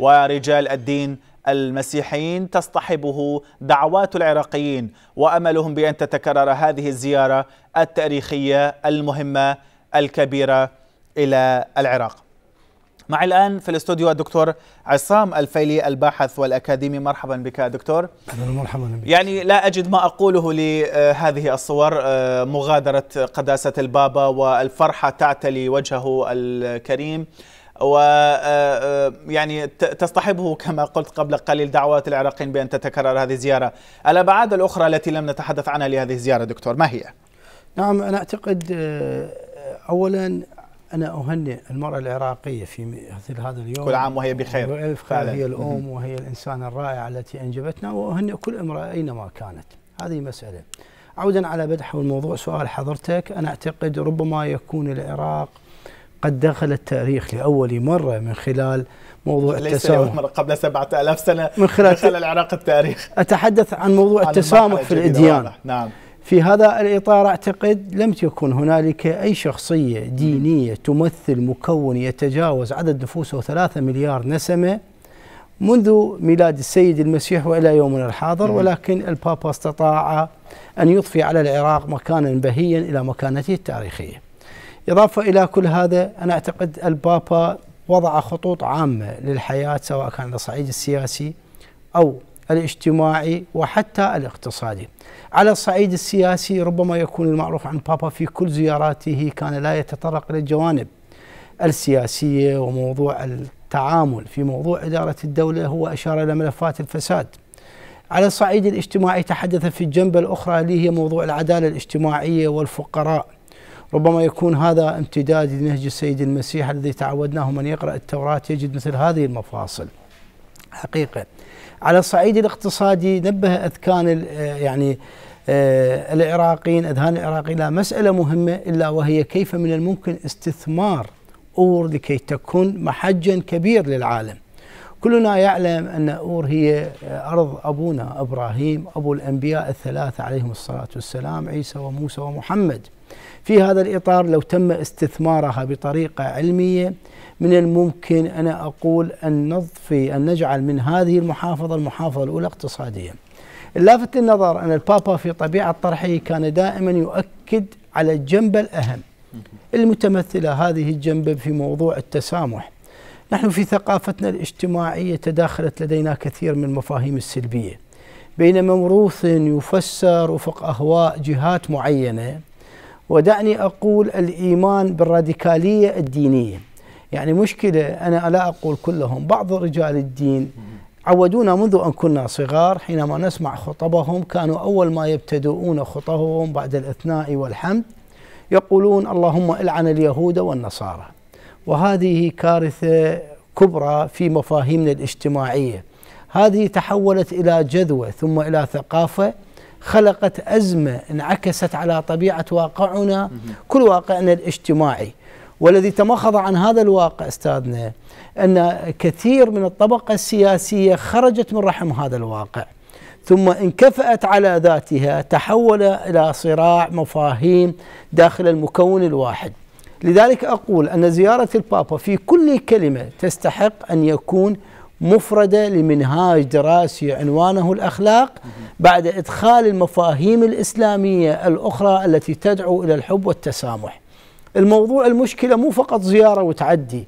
ورجال الدين المسيحيين تصطحبه دعوات العراقيين وأملهم بأن تتكرر هذه الزيارة التاريخية المهمة الكبيرة إلى العراق مع الآن في الاستوديو الدكتور عصام الفيلي الباحث والأكاديمي مرحبا بك دكتور مرحبا بك يعني لا أجد ما أقوله لهذه الصور مغادرة قداسة البابا والفرحة تعتلي وجهه الكريم ويعني آه، آه، تصطحبه كما قلت قبل قليل دعوات العراقيين بأن تتكرر هذه الزيارة الأبعاد الأخرى التي لم نتحدث عنها لهذه الزيارة دكتور ما هي؟ نعم أنا أعتقد آه، أولا أنا أهنئ المرأة العراقية في مثل هذا اليوم كل عام وهي بخير هي الأم وهي الإنسان الرائعة التي أنجبتنا وأهنئ كل امرأة أينما كانت هذه مسألة عودا على بدء حول سؤال حضرتك أنا أعتقد ربما يكون العراق قد دخل التاريخ لأول مرة من خلال موضوع ليس التسامح مرة قبل سبعة ألاف سنة من خلال دخل العراق التاريخ أتحدث عن موضوع عن التسامح في الإديان نعم في هذا الإطار أعتقد لم تكن هنالك أي شخصية دينية تمثل مكون يتجاوز عدد نفوسه ثلاثة مليار نسمة منذ ميلاد السيد المسيح والى يومنا الحاضر نعم. ولكن البابا استطاع ان يضفي على العراق مكانا بهيا الى مكانته التاريخيه. إضافة إلى كل هذا أنا أعتقد البابا وضع خطوط عامة للحياة سواء كان على الصعيد السياسي أو الاجتماعي وحتى الاقتصادي على الصعيد السياسي ربما يكون المعروف عن بابا في كل زياراته كان لا يتطرق إلى الجوانب السياسية وموضوع التعامل في موضوع إدارة الدولة هو أشار إلى ملفات الفساد على الصعيد الاجتماعي تحدث في الجنب الأخرى اللي هي موضوع العدالة الاجتماعية والفقراء ربما يكون هذا امتداد لنهج السيد المسيح الذي تعودناه من يقرأ التوراة يجد مثل هذه المفاصل حقيقة على الصعيد الاقتصادي نبه أذكان آه، يعني آه، العراقيين أذهان العراقيين إلى مسألة مهمة إلا وهي كيف من الممكن استثمار أور لكي تكون محجا كبير للعالم كلنا يعلم أن أور هي آه، أرض أبونا إبراهيم أبو الأنبياء الثلاثة عليهم الصلاة والسلام عيسى وموسى ومحمد في هذا الإطار لو تم استثمارها بطريقة علمية من الممكن أنا أقول أن نضفي أن نجعل من هذه المحافظة المحافظة الأولى اقتصاديا اللافت للنظر أن البابا في طبيعة طرحه كان دائما يؤكد على الجنبة الأهم المتمثلة هذه الجنبة في موضوع التسامح نحن في ثقافتنا الاجتماعية تداخلت لدينا كثير من المفاهيم السلبية بينما موروث يفسر وفق أهواء جهات معينة ودعني أقول الإيمان بالراديكالية الدينية يعني مشكلة أنا لا أقول كلهم بعض رجال الدين عودونا منذ أن كنا صغار حينما نسمع خطبهم كانوا أول ما يبتدؤون خطبهم بعد الإثناء والحمد يقولون اللهم العن اليهود والنصارى وهذه كارثة كبرى في مفاهيمنا الاجتماعية هذه تحولت إلى جذوة ثم إلى ثقافة خلقت أزمة انعكست على طبيعة واقعنا كل واقعنا الاجتماعي والذي تمخض عن هذا الواقع أستاذنا أن كثير من الطبقة السياسية خرجت من رحم هذا الواقع ثم انكفأت على ذاتها تحول إلى صراع مفاهيم داخل المكون الواحد لذلك أقول أن زيارة البابا في كل كلمة تستحق أن يكون مفردة لمنهاج دراسي عنوانه الأخلاق بعد إدخال المفاهيم الإسلامية الأخرى التي تدعو إلى الحب والتسامح الموضوع المشكلة مو فقط زيارة وتعدي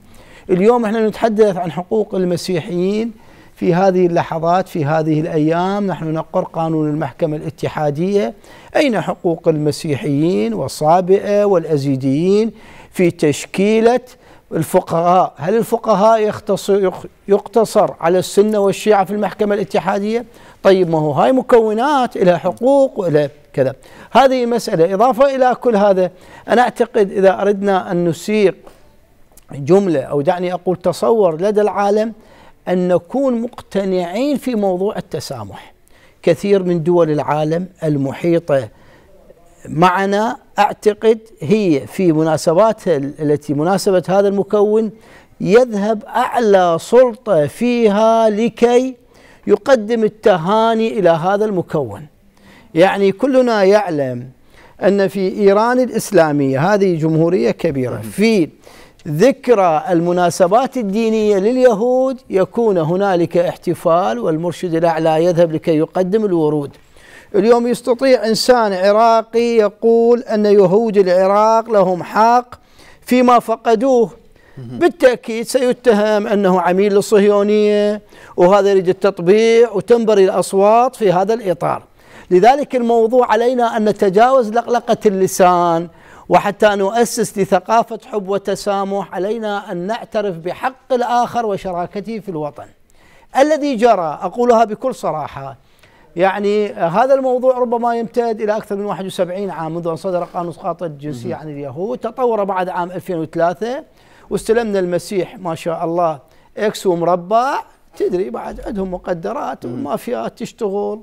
اليوم احنا نتحدث عن حقوق المسيحيين في هذه اللحظات في هذه الايام نحن نقر قانون المحكمه الاتحاديه اين حقوق المسيحيين والصابئه والازيديين في تشكيله الفقهاء هل الفقهاء يختصر يقتصر على السنة والشيعة في المحكمة الاتحادية طيب ما هو هاي مكونات إلى حقوق وإلى كذا هذه مسألة إضافة إلى كل هذا أنا أعتقد إذا أردنا أن نسيق جملة أو دعني أقول تصور لدى العالم أن نكون مقتنعين في موضوع التسامح كثير من دول العالم المحيطه معنا اعتقد هي في مناسباتها التي مناسبه هذا المكون يذهب اعلى سلطه فيها لكي يقدم التهاني الى هذا المكون. يعني كلنا يعلم ان في ايران الاسلاميه هذه جمهوريه كبيره في ذكرى المناسبات الدينيه لليهود يكون هنالك احتفال والمرشد الاعلى يذهب لكي يقدم الورود. اليوم يستطيع إنسان عراقي يقول أن يهود العراق لهم حق فيما فقدوه بالتأكيد سيتهم أنه عميل للصهيونية وهذا يريد التطبيع وتنبري الأصوات في هذا الإطار لذلك الموضوع علينا أن نتجاوز لقلقة اللسان وحتى نؤسس لثقافة حب وتسامح علينا أن نعترف بحق الآخر وشراكته في الوطن الذي جرى أقولها بكل صراحة يعني هذا الموضوع ربما يمتد الى اكثر من 71 عام منذ ان صدر قانون اسقاط الجنسيه عن اليهود تطور بعد عام 2003 واستلمنا المسيح ما شاء الله اكس ومربع تدري بعد عندهم مقدرات ومافيات تشتغل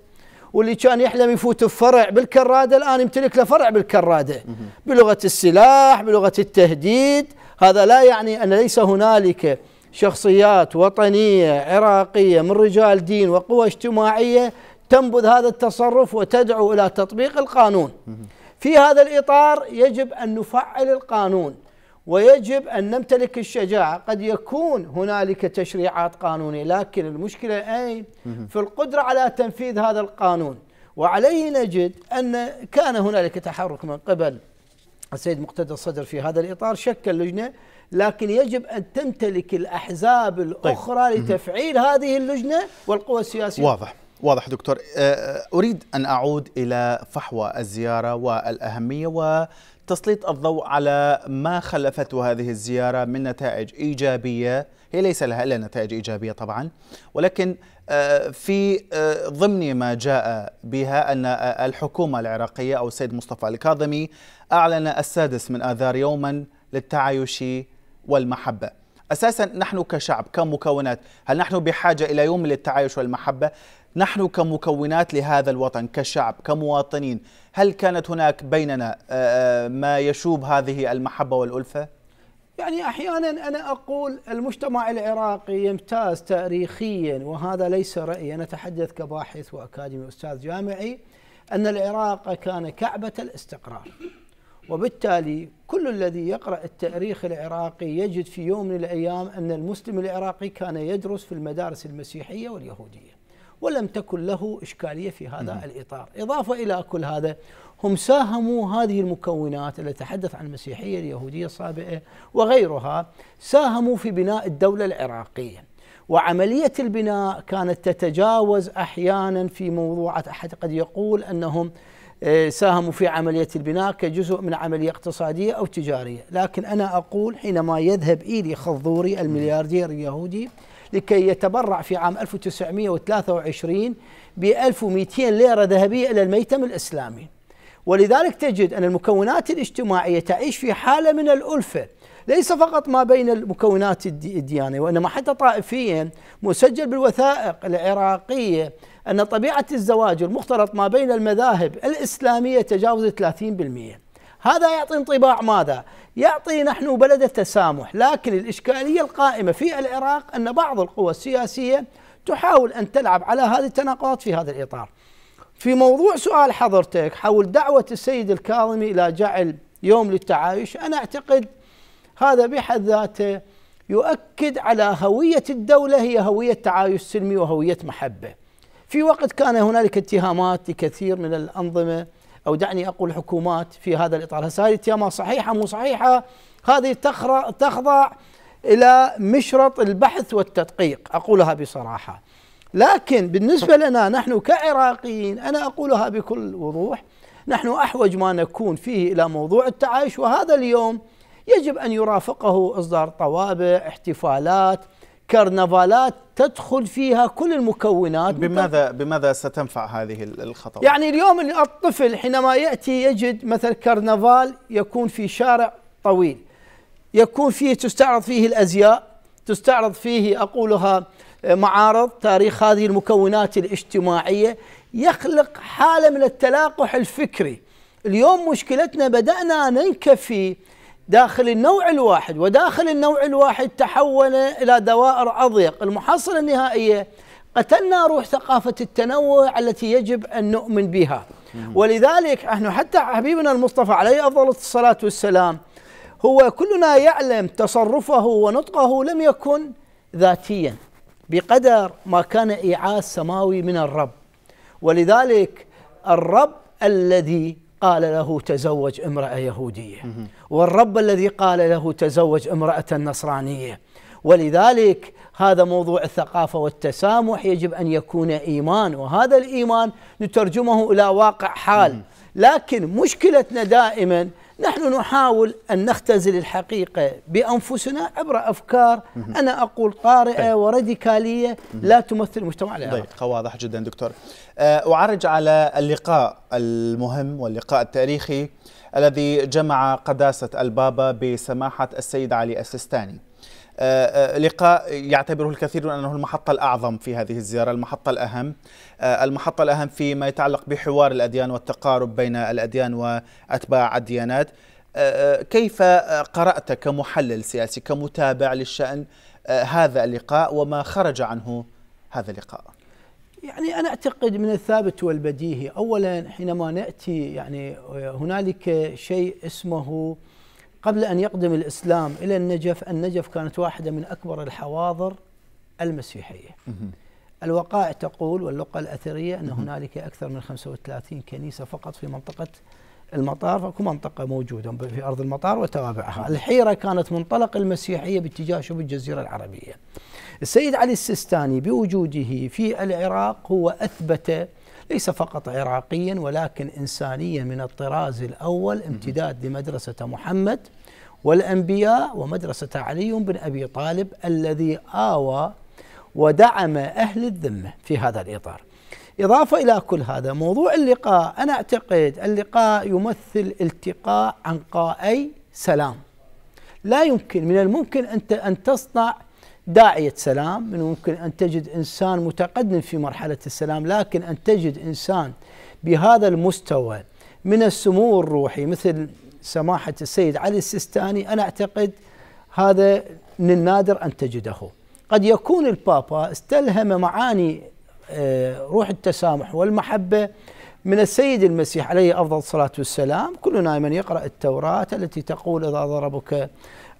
واللي كان يحلم يفوت بفرع بالكراده الان يمتلك له فرع بالكراده بلغه السلاح بلغه التهديد هذا لا يعني ان ليس هنالك شخصيات وطنيه عراقيه من رجال دين وقوى اجتماعيه تنبذ هذا التصرف وتدعو الى تطبيق القانون في هذا الاطار يجب ان نفعل القانون ويجب ان نمتلك الشجاعه قد يكون هنالك تشريعات قانونيه لكن المشكله أي في القدره على تنفيذ هذا القانون وعليه نجد ان كان هنالك تحرك من قبل السيد مقتدى الصدر في هذا الاطار شكل لجنه لكن يجب ان تمتلك الاحزاب الاخرى طيب. لتفعيل هذه اللجنه والقوى السياسيه واضح واضح دكتور آه، آه، أريد أن أعود إلى فحوى الزيارة والأهمية وتسليط الضوء على ما خلفته هذه الزيارة من نتائج إيجابية هي ليس لها إلا نتائج إيجابية طبعا ولكن آه، في ضمن ما جاء بها أن الحكومة العراقية أو السيد مصطفى الكاظمي أعلن السادس من آذار يوما للتعايش والمحبة اساسا نحن كشعب كمكونات هل نحن بحاجه الى يوم للتعايش والمحبه نحن كمكونات لهذا الوطن كشعب كمواطنين هل كانت هناك بيننا آه، آه، ما يشوب هذه المحبة والألفة؟ يعني أحيانا أنا أقول المجتمع العراقي يمتاز تاريخيا وهذا ليس رأيي أنا أتحدث كباحث وأكاديمي أستاذ جامعي أن العراق كان كعبة الاستقرار وبالتالي كل الذي يقرأ التاريخ العراقي يجد في يوم من الأيام أن المسلم العراقي كان يدرس في المدارس المسيحية واليهودية ولم تكن له إشكالية في هذا مم. نعم. الإطار إضافة إلى كل هذا هم ساهموا هذه المكونات التي تحدث عن المسيحية اليهودية السابقة وغيرها ساهموا في بناء الدولة العراقية وعملية البناء كانت تتجاوز أحيانا في موضوعات أحد قد يقول أنهم آه، ساهموا في عملية البناء كجزء من عملية اقتصادية أو تجارية لكن أنا أقول حينما يذهب إيلي خضوري الملياردير اليهودي لكي يتبرع في عام 1923 ب 1200 ليرة ذهبية إلى الميتم الإسلامي ولذلك تجد أن المكونات الاجتماعية تعيش في حالة من الألفة ليس فقط ما بين المكونات الديانيه وإنما حتى طائفيا مسجل بالوثائق العراقية أن طبيعة الزواج المختلط ما بين المذاهب الإسلامية تجاوزت 30% هذا يعطي انطباع ماذا؟ يعطي نحن بلد التسامح لكن الإشكالية القائمة في العراق أن بعض القوى السياسية تحاول أن تلعب على هذه التناقضات في هذا الإطار في موضوع سؤال حضرتك حول دعوة السيد الكاظمي إلى جعل يوم للتعايش أنا أعتقد هذا بحد ذاته يؤكد على هوية الدولة هي هوية تعايش سلمي وهوية محبة في وقت كان هنالك اتهامات لكثير من الأنظمة او دعني اقول حكومات في هذا الاطار، هسه هذه التيامات صحيحه مو صحيحه هذه تخضع الى مشرط البحث والتدقيق اقولها بصراحه. لكن بالنسبه لنا نحن كعراقيين انا اقولها بكل وضوح نحن احوج ما نكون فيه الى موضوع التعايش وهذا اليوم يجب ان يرافقه اصدار طوابع، احتفالات، كرنفالات تدخل فيها كل المكونات بماذا بماذا ستنفع هذه الخطوات؟ يعني اليوم الطفل حينما ياتي يجد مثل كرنفال يكون في شارع طويل يكون فيه تستعرض فيه الازياء تستعرض فيه اقولها معارض تاريخ هذه المكونات الاجتماعيه يخلق حاله من التلاقح الفكري اليوم مشكلتنا بدانا ننكفي داخل النوع الواحد وداخل النوع الواحد تحول إلى دوائر أضيق المحصلة النهائية قتلنا روح ثقافة التنوع التي يجب أن نؤمن بها ولذلك نحن حتى حبيبنا المصطفى عليه أفضل الصلاة والسلام هو كلنا يعلم تصرفه ونطقه لم يكن ذاتيا بقدر ما كان إيعاز سماوي من الرب ولذلك الرب الذي قال له تزوج امرأة يهودية والرب الذي قال له تزوج امرأة نصرانية ولذلك هذا موضوع الثقافة والتسامح يجب أن يكون إيمان وهذا الإيمان نترجمه إلى واقع حال لكن مشكلتنا دائما نحن نحاول أن نختزل الحقيقة بأنفسنا عبر أفكار أنا أقول طارئة طيب. وراديكالية لا تمثل المجتمع العراقي طيب واضح جدا دكتور آه، أعرج على اللقاء المهم واللقاء التاريخي الذي جمع قداسة البابا بسماحة السيد علي السيستاني آه، آه، لقاء يعتبره الكثير أنه المحطة الأعظم في هذه الزيارة المحطة الأهم آه، المحطة الأهم فيما يتعلق بحوار الأديان والتقارب بين الأديان وأتباع الديانات كيف قرأت كمحلل سياسي كمتابع للشأن هذا اللقاء وما خرج عنه هذا اللقاء يعني أنا أعتقد من الثابت والبديهي أولا حينما نأتي يعني هنالك شيء اسمه قبل أن يقدم الإسلام إلى النجف النجف كانت واحدة من أكبر الحواضر المسيحية الوقائع تقول واللقى الأثرية أن هنالك أكثر من 35 كنيسة فقط في منطقة المطار فكل منطقة موجودة في أرض المطار وتوابعها الحيرة كانت منطلق المسيحية باتجاه شبه الجزيرة العربية السيد علي السيستاني بوجوده في العراق هو أثبت ليس فقط عراقيا ولكن إنسانيا من الطراز الأول امتداد لمدرسة محمد والأنبياء ومدرسة علي بن أبي طالب الذي آوى ودعم أهل الذمة في هذا الإطار إضافة إلى كل هذا موضوع اللقاء أنا أعتقد اللقاء يمثل التقاء عنقائي سلام لا يمكن من الممكن أن تصنع داعية سلام من ممكن أن تجد إنسان متقدم في مرحلة السلام لكن أن تجد إنسان بهذا المستوى من السمو الروحي مثل سماحة السيد علي السيستاني أنا أعتقد هذا من النادر أن تجده قد يكون البابا استلهم معاني آه، روح التسامح والمحبة من السيد المسيح عليه أفضل الصلاة والسلام كلنا من يقرأ التوراة التي تقول إذا ضربك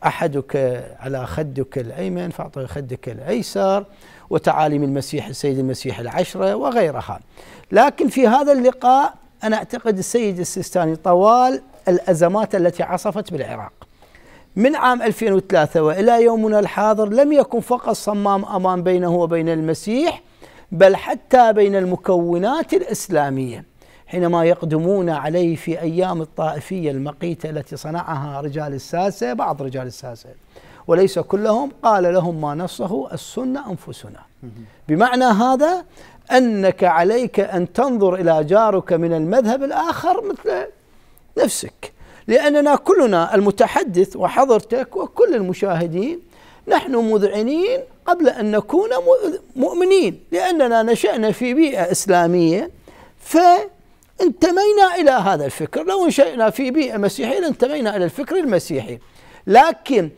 أحدك على خدك الأيمن فأعطي خدك الأيسر وتعاليم المسيح السيد المسيح العشرة وغيرها لكن في هذا اللقاء أنا أعتقد السيد السيستاني طوال الأزمات التي عصفت بالعراق من عام 2003 وإلى يومنا الحاضر لم يكن فقط صمام أمان بينه وبين المسيح بل حتى بين المكونات الإسلامية حينما يقدمون عليه في أيام الطائفية المقيتة التي صنعها رجال الساسة بعض رجال الساسة وليس كلهم قال لهم ما نصه السنة أنفسنا بمعنى هذا أنك عليك أن تنظر إلى جارك من المذهب الآخر مثل نفسك لأننا كلنا المتحدث وحضرتك وكل المشاهدين نحن مذعنين قبل أن نكون مؤمنين لأننا نشأنا في بيئة إسلامية ف انتمينا إلى هذا الفكر لو انشئنا في بيئة مسيحية لانتمينا إلى الفكر المسيحي لكن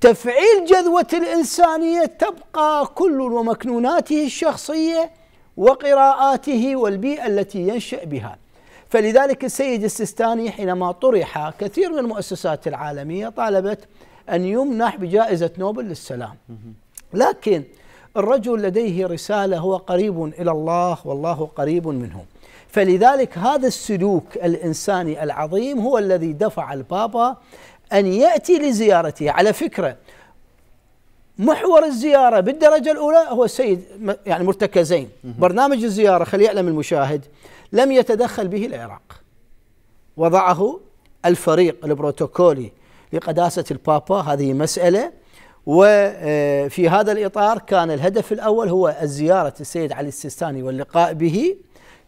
تفعيل جذوة الإنسانية تبقى كل ومكنوناته الشخصية وقراءاته والبيئة التي ينشأ بها فلذلك السيد السيستاني حينما طرح كثير من المؤسسات العالمية طالبت أن يمنح بجائزة نوبل للسلام لكن الرجل لديه رسالة هو قريب إلى الله والله قريب منه فلذلك هذا السلوك الانساني العظيم هو الذي دفع البابا ان ياتي لزيارته على فكره محور الزياره بالدرجه الاولى هو السيد يعني مرتكزين برنامج الزياره خلي يعلم المشاهد لم يتدخل به العراق وضعه الفريق البروتوكولي لقداسه البابا هذه مساله وفي آه، هذا الاطار كان الهدف الاول هو الزيارة السيد علي السيستاني واللقاء به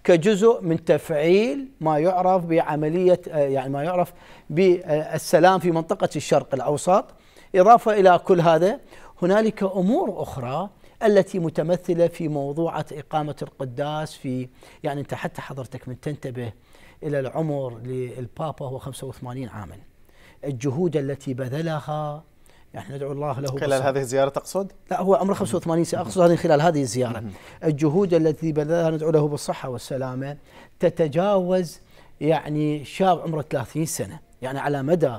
كجزء من تفعيل ما يعرف بعمليه آه، يعني ما يعرف بالسلام في منطقه الشرق الاوسط اضافه الى كل هذا هنالك امور اخرى التي متمثله في موضوعه اقامه القداس في يعني انت حتى حضرتك من تنتبه الى العمر للبابا هو 85 عاما الجهود التي بذلها يعني ندعو الله له خلال بصر. هذه الزيارة تقصد؟ لا هو عمره 85 سنة أقصد هذه خلال هذه الزيارة الجهود التي بذلها ندعو له بالصحة والسلامة تتجاوز يعني شاب عمره 30 سنة يعني على مدى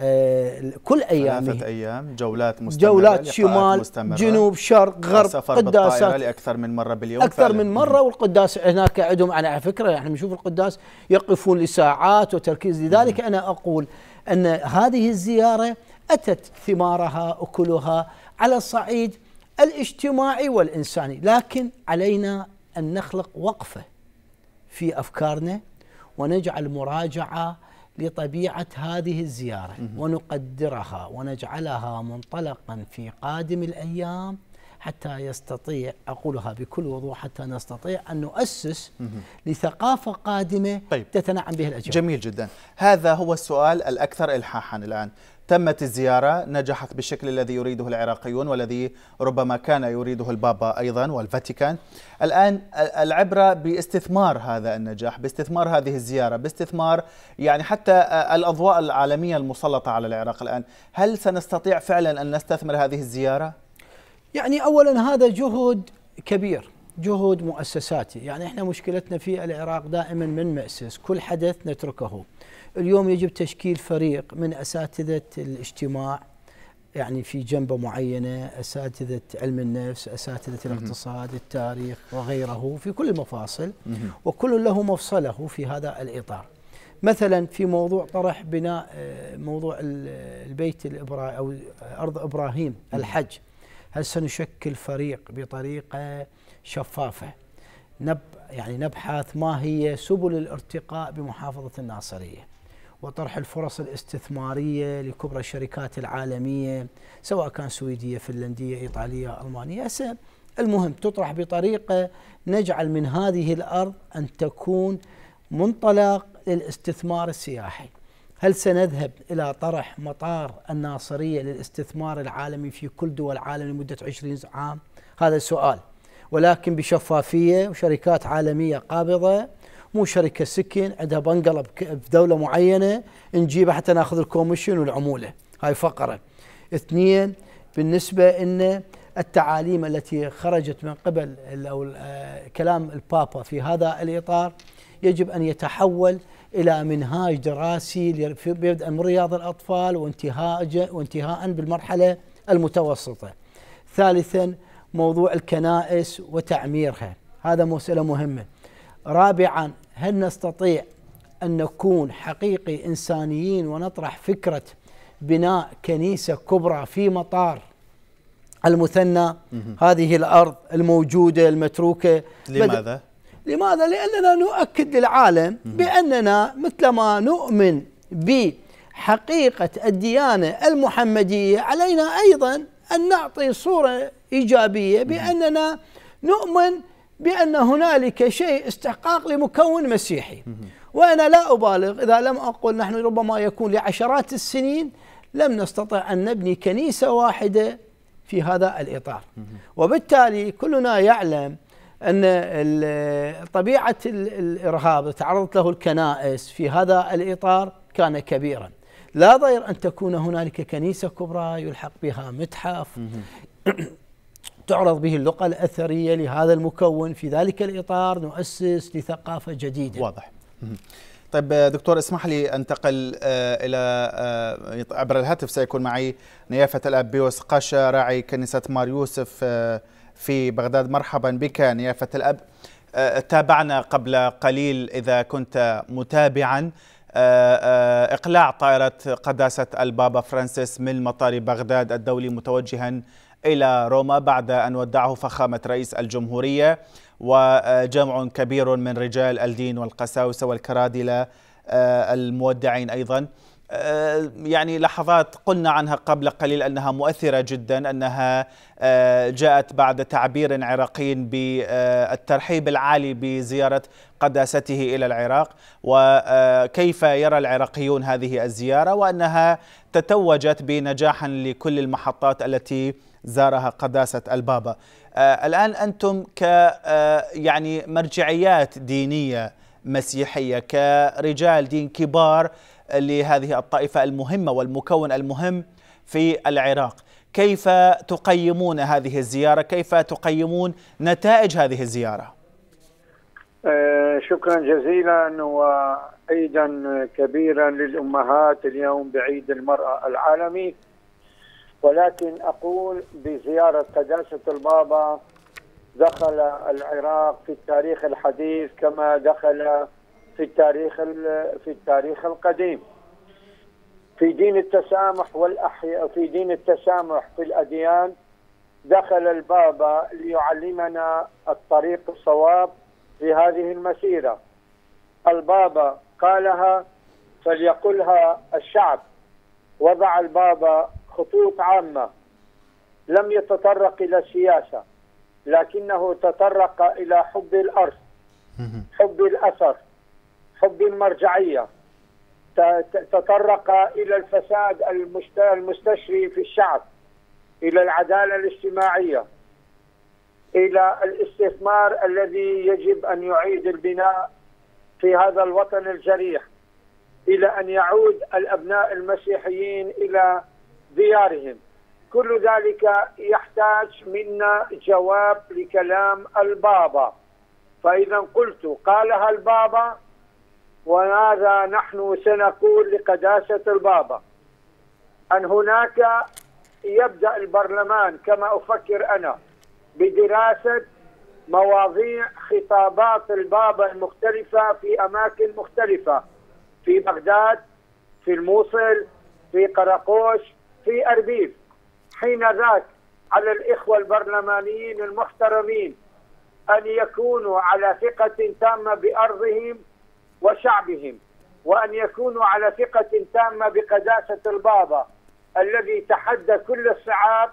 آه، كل ايامه ثلاثة ايام جولات مستمرة جولات شمال مستمرة جنوب شرق غرب بالطائرة لاكثر من مره باليوم اكثر فعلا. من مره والقداس هناك عندهم على فكره يعني نشوف القداس يقفون لساعات وتركيز لذلك انا اقول ان هذه الزياره أتت ثمارها أكلها على الصعيد الاجتماعي والإنساني لكن علينا أن نخلق وقفة في أفكارنا ونجعل مراجعة لطبيعة هذه الزيارة ونقدرها ونجعلها منطلقا في قادم الأيام حتى يستطيع أقولها بكل وضوح حتى نستطيع أن نؤسس لثقافة قادمة طيب. تتنعم بها الأجيال جميل جدا هذا هو السؤال الأكثر إلحاحا الآن تمت الزيارة نجحت بالشكل الذي يريده العراقيون والذي ربما كان يريده البابا أيضا والفاتيكان الآن العبرة باستثمار هذا النجاح باستثمار هذه الزيارة باستثمار يعني حتى الأضواء العالمية المسلطة على العراق الآن هل سنستطيع فعلا أن نستثمر هذه الزيارة؟ يعني أولا هذا جهد كبير جهود مؤسساتي يعني احنا مشكلتنا في العراق دائما من مأسس كل حدث نتركه اليوم يجب تشكيل فريق من اساتذه الاجتماع يعني في جنبه معينه اساتذه علم النفس اساتذه الاقتصاد التاريخ وغيره في كل المفاصل وكل له مفصله في هذا الاطار مثلا في موضوع طرح بناء آه، موضوع البيت او ارض ابراهيم الحج هل سنشكل فريق بطريقه شفافه نب يعني نبحث ما هي سبل الارتقاء بمحافظه الناصريه وطرح الفرص الاستثماريه لكبرى الشركات العالميه سواء كان سويديه فنلنديه ايطاليه المانيه المهم تطرح بطريقه نجعل من هذه الارض ان تكون منطلق للاستثمار السياحي هل سنذهب الى طرح مطار الناصريه للاستثمار العالمي في كل دول العالم لمده 20 عام؟ هذا السؤال ولكن بشفافيه وشركات عالميه قابضه مو شركه سكن عندها بنقله بدوله معينه نجيبها حتى ناخذ الكوميشن والعموله هاي فقره اثنين بالنسبه ان التعاليم التي خرجت من قبل او آه، كلام البابا في هذا الاطار يجب ان يتحول الى منهاج دراسي بدءا من رياض الاطفال وانتهاء وانتهاء بالمرحله المتوسطه. ثالثا موضوع الكنائس وتعميرها هذا مساله مهمه. رابعا هل نستطيع ان نكون حقيقي انسانيين ونطرح فكره بناء كنيسه كبرى في مطار المثنى هذه الارض الموجوده المتروكه لماذا؟ لماذا؟ لاننا نؤكد للعالم باننا مثلما نؤمن بحقيقه الديانه المحمديه علينا ايضا ان نعطي صوره ايجابيه باننا نؤمن بأن هنالك شيء استحقاق لمكون مسيحي وأنا لا أبالغ إذا لم أقل نحن ربما يكون لعشرات السنين لم نستطع أن نبني كنيسة واحدة في هذا الإطار وبالتالي كلنا يعلم أن طبيعة الإرهاب تعرضت له الكنائس في هذا الإطار كان كبيرا لا ضير أن تكون هنالك كنيسة كبرى يلحق بها متحف تعرض به اللغة الأثرية لهذا المكون في ذلك الإطار نؤسس لثقافة جديدة واضح طيب دكتور اسمح لي انتقل آه، الى آه، عبر الهاتف سيكون معي نيافه الاب بيوس قاشا راعي كنيسه مار يوسف آه، في بغداد مرحبا بك نيافه الاب تابعنا قبل قليل اذا كنت متابعا اقلاع طائره قداسه البابا فرانسيس من مطار بغداد الدولي متوجها إلى روما بعد أن ودعه فخامة رئيس الجمهورية وجمع كبير من رجال الدين والقساوسة والكرادلة آه، المودعين أيضا آه، يعني لحظات قلنا عنها قبل قليل انها مؤثره جدا انها آه، جاءت بعد تعبير عراقي بالترحيب العالي بزياره قداسته الى العراق وكيف يرى العراقيون هذه الزياره وانها تتوجت بنجاح لكل المحطات التي زارها قداسة البابا آه، الآن أنتم ك آه، يعني مرجعيات دينية مسيحية كرجال دين كبار لهذه الطائفة المهمة والمكون المهم في العراق كيف تقيمون هذه الزيارة كيف تقيمون نتائج هذه الزيارة آه، شكرا جزيلا وأيضا كبيرا للأمهات اليوم بعيد المرأة العالمي ولكن أقول بزيارة قداسة البابا دخل العراق في التاريخ الحديث كما دخل في التاريخ في التاريخ القديم في دين التسامح والأحياء في دين التسامح في الأديان دخل البابا ليعلمنا الطريق الصواب في هذه المسيرة البابا قالها فليقلها الشعب وضع البابا خطوط عامة لم يتطرق إلى السياسة لكنه تطرق إلى حب الأرض حب الأثر حب المرجعية تطرق إلى الفساد المستشري في الشعب إلى العدالة الاجتماعية إلى الاستثمار الذي يجب أن يعيد البناء في هذا الوطن الجريح إلى أن يعود الأبناء المسيحيين إلى ديارهم كل ذلك يحتاج منا جواب لكلام البابا فإذا قلت قالها البابا وماذا نحن سنقول لقداسة البابا أن هناك يبدأ البرلمان كما أفكر أنا بدراسة مواضيع خطابات البابا المختلفة في أماكن مختلفة في بغداد في الموصل في قراقوش في أربيل حين ذاك على الإخوة البرلمانيين المحترمين أن يكونوا على ثقة تامة بأرضهم وشعبهم وأن يكونوا على ثقة تامة بقداسة البابا الذي تحدى كل الصعاب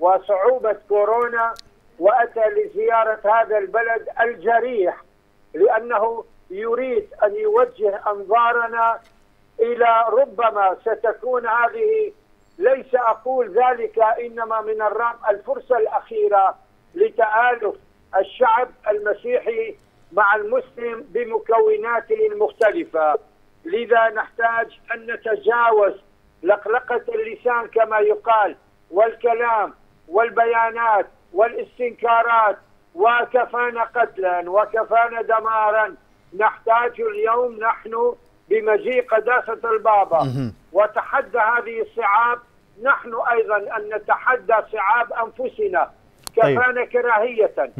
وصعوبة كورونا وأتى لزيارة هذا البلد الجريح لأنه يريد أن يوجه أنظارنا إلى ربما ستكون هذه ليس أقول ذلك إنما من الرام الفرصة الأخيرة لتآلف الشعب المسيحي مع المسلم بمكوناته المختلفة لذا نحتاج أن نتجاوز لقلقة اللسان كما يقال والكلام والبيانات والاستنكارات وكفانا قتلا وكفانا دمارا نحتاج اليوم نحن بمجيء قداسة البابا وتحدى هذه الصعاب نحن أيضا أن نتحدى صعاب أنفسنا طيب. كفانا كراهية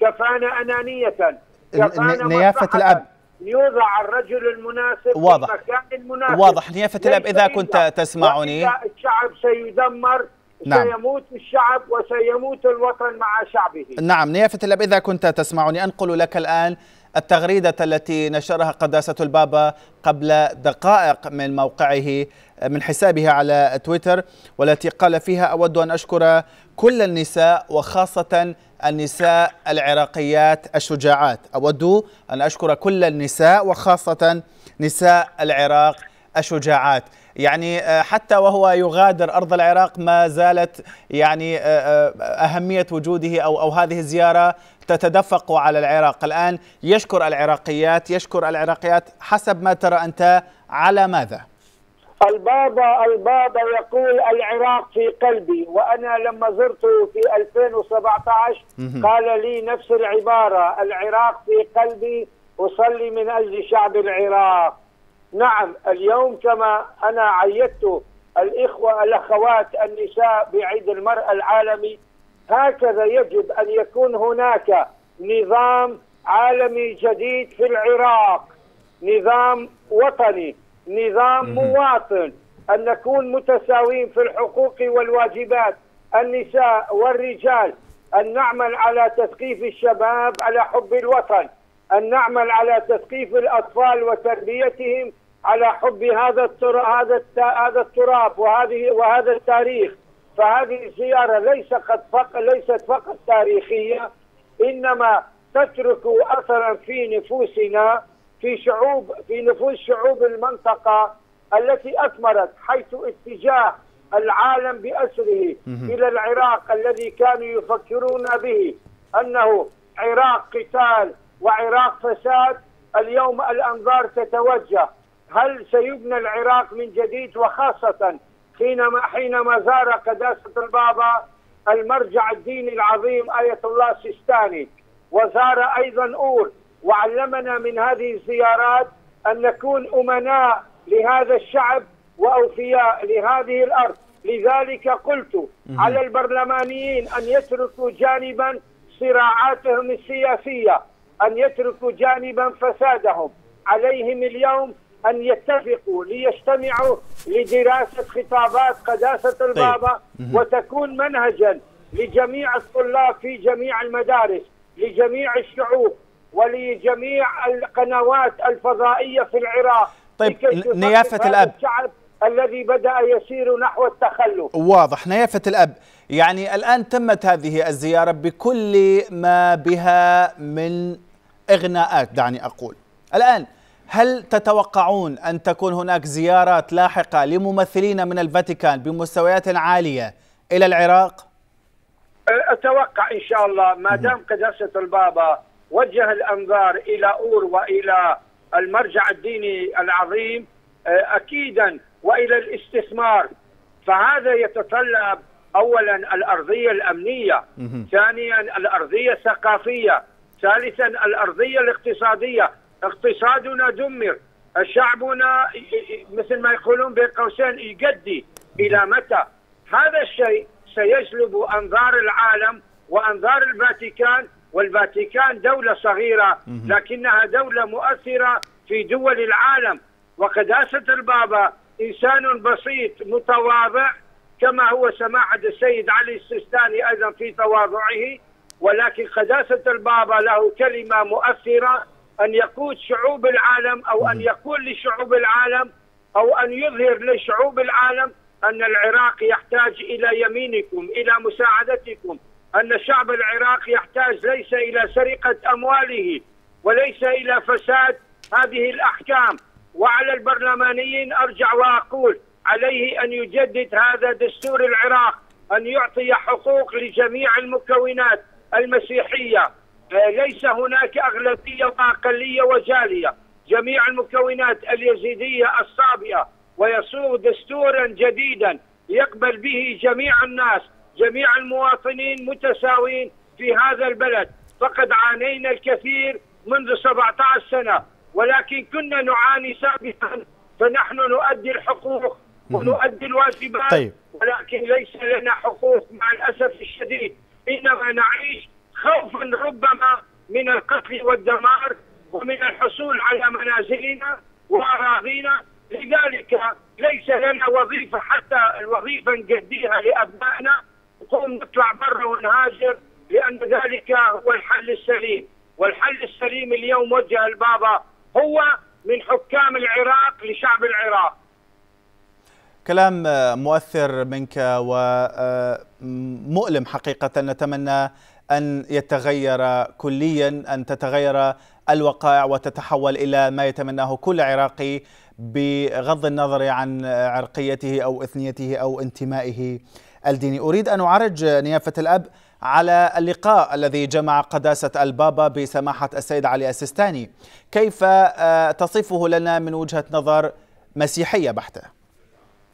كفانا أنانية كفانا نيافة الأب يوضع الرجل المناسب واضح في المكان المناسب واضح نيافة الأب إذا كنت تسمعني الشعب سيدمر نعم. سيموت الشعب وسيموت الوطن مع شعبه نعم نيافة الأب إذا كنت تسمعني أنقل لك الآن التغريدة التي نشرها قداسة البابا قبل دقائق من موقعه من حسابه على تويتر والتي قال فيها أود أن أشكر كل النساء وخاصة النساء العراقيات الشجاعات أود أن أشكر كل النساء وخاصة نساء العراق الشجاعات يعني آه، حتى وهو يغادر ارض العراق ما زالت يعني آه، آه، اهميه وجوده او او هذه الزياره تتدفق على العراق الآن يشكر العراقيات يشكر العراقيات حسب ما ترى أنت على ماذا؟ البابا البابا يقول العراق في قلبي وانا لما زرته في 2017 قال لي نفس العباره العراق في قلبي اصلي من اجل شعب العراق نعم اليوم كما انا عيدت الاخوه الاخوات النساء بعيد المراه العالمي هكذا يجب أن يكون هناك نظام عالمي جديد في العراق نظام وطني نظام مواطن أن نكون متساوين في الحقوق والواجبات النساء والرجال أن نعمل على تثقيف الشباب على حب الوطن أن نعمل على تثقيف الأطفال وتربيتهم على حب هذا هذا هذا التراب وهذه وهذا التاريخ فهذه الزيارة ليس قد فقط ليست فقط تاريخية إنما تترك أثرا في نفوسنا في شعوب في نفوس شعوب المنطقة التي أثمرت حيث اتجاه العالم بأسره إلى العراق الذي كانوا يفكرون به أنه عراق قتال وعراق فساد اليوم الأنظار تتوجه هل سيبنى العراق من جديد وخاصة حينما حينما زار قداسة البابا المرجع الديني العظيم آية الله سيستاني وزار أيضا أور وعلمنا من هذه الزيارات أن نكون أمناء لهذا الشعب وأوفياء لهذه الأرض لذلك قلت على البرلمانيين أن يتركوا جانبا صراعاتهم السياسية أن يتركوا جانبا فسادهم عليهم اليوم ان يتفقوا ليجتمعوا لدراسه خطابات قداسه طيب. البابا وتكون منهجا لجميع الطلاب في جميع المدارس لجميع الشعوب ولجميع القنوات الفضائيه في العراق طيب نيافه الاب الشعب الذي بدا يسير نحو التخلف واضح نيافه الاب يعني الان تمت هذه الزياره بكل ما بها من اغناءات دعني اقول الان هل تتوقعون أن تكون هناك زيارات لاحقة لممثلين من الفاتيكان بمستويات عالية إلى العراق؟ أتوقع إن شاء الله ما دام قداسة البابا وجه الأنظار إلى أور وإلى المرجع الديني العظيم آه، أكيدا وإلى الاستثمار فهذا يتطلب أولا الأرضية الأمنية ثانيا الأرضية الثقافية ثالثا الأرضية الاقتصادية اقتصادنا دمر شعبنا مثل ما يقولون بين قوسين يقدي الى متى هذا الشيء سيجلب انظار العالم وانظار الفاتيكان والفاتيكان دوله صغيره لكنها دوله مؤثره في دول العالم وقداسه البابا انسان بسيط متواضع كما هو سماحه السيد علي السيستاني ايضا في تواضعه ولكن قداسه البابا له كلمه مؤثره ان يقود شعوب العالم او ان يقول لشعوب العالم او ان يظهر لشعوب العالم ان العراق يحتاج الى يمينكم الى مساعدتكم ان الشعب العراقي يحتاج ليس الى سرقه امواله وليس الى فساد هذه الاحكام وعلى البرلمانيين ارجع واقول عليه ان يجدد هذا دستور العراق ان يعطي حقوق لجميع المكونات المسيحيه ليس هناك أغلبية وأقلية وجالية جميع المكونات اليزيدية الصابئة ويصور دستورا جديدا يقبل به جميع الناس جميع المواطنين متساوين في هذا البلد فقد عانينا الكثير منذ 17 سنة ولكن كنا نعاني سابقا فنحن نؤدي الحقوق ونؤدي الواجبات طيب. ولكن ليس لنا حقوق مع الأسف الشديد إنما نعيش خوفا ربما من القتل والدمار ومن الحصول على منازلنا واراضينا لذلك ليس لنا وظيفه حتى الوظيفه نجديها لابنائنا نقوم نطلع برا ونهاجر لان ذلك هو الحل السليم والحل السليم اليوم وجه البابا هو من حكام العراق لشعب العراق كلام آه، مؤثر منك ومؤلم آه، حقيقة نتمنى أن يتغير كليا أن تتغير الوقائع وتتحول إلى ما يتمناه كل عراقي بغض النظر عن عرقيته أو إثنيته أو انتمائه الديني أريد أن أعرج نيافة الأب على اللقاء الذي جمع قداسة البابا بسماحة السيد علي السيستاني كيف آه، تصفه لنا من وجهة نظر مسيحية بحتة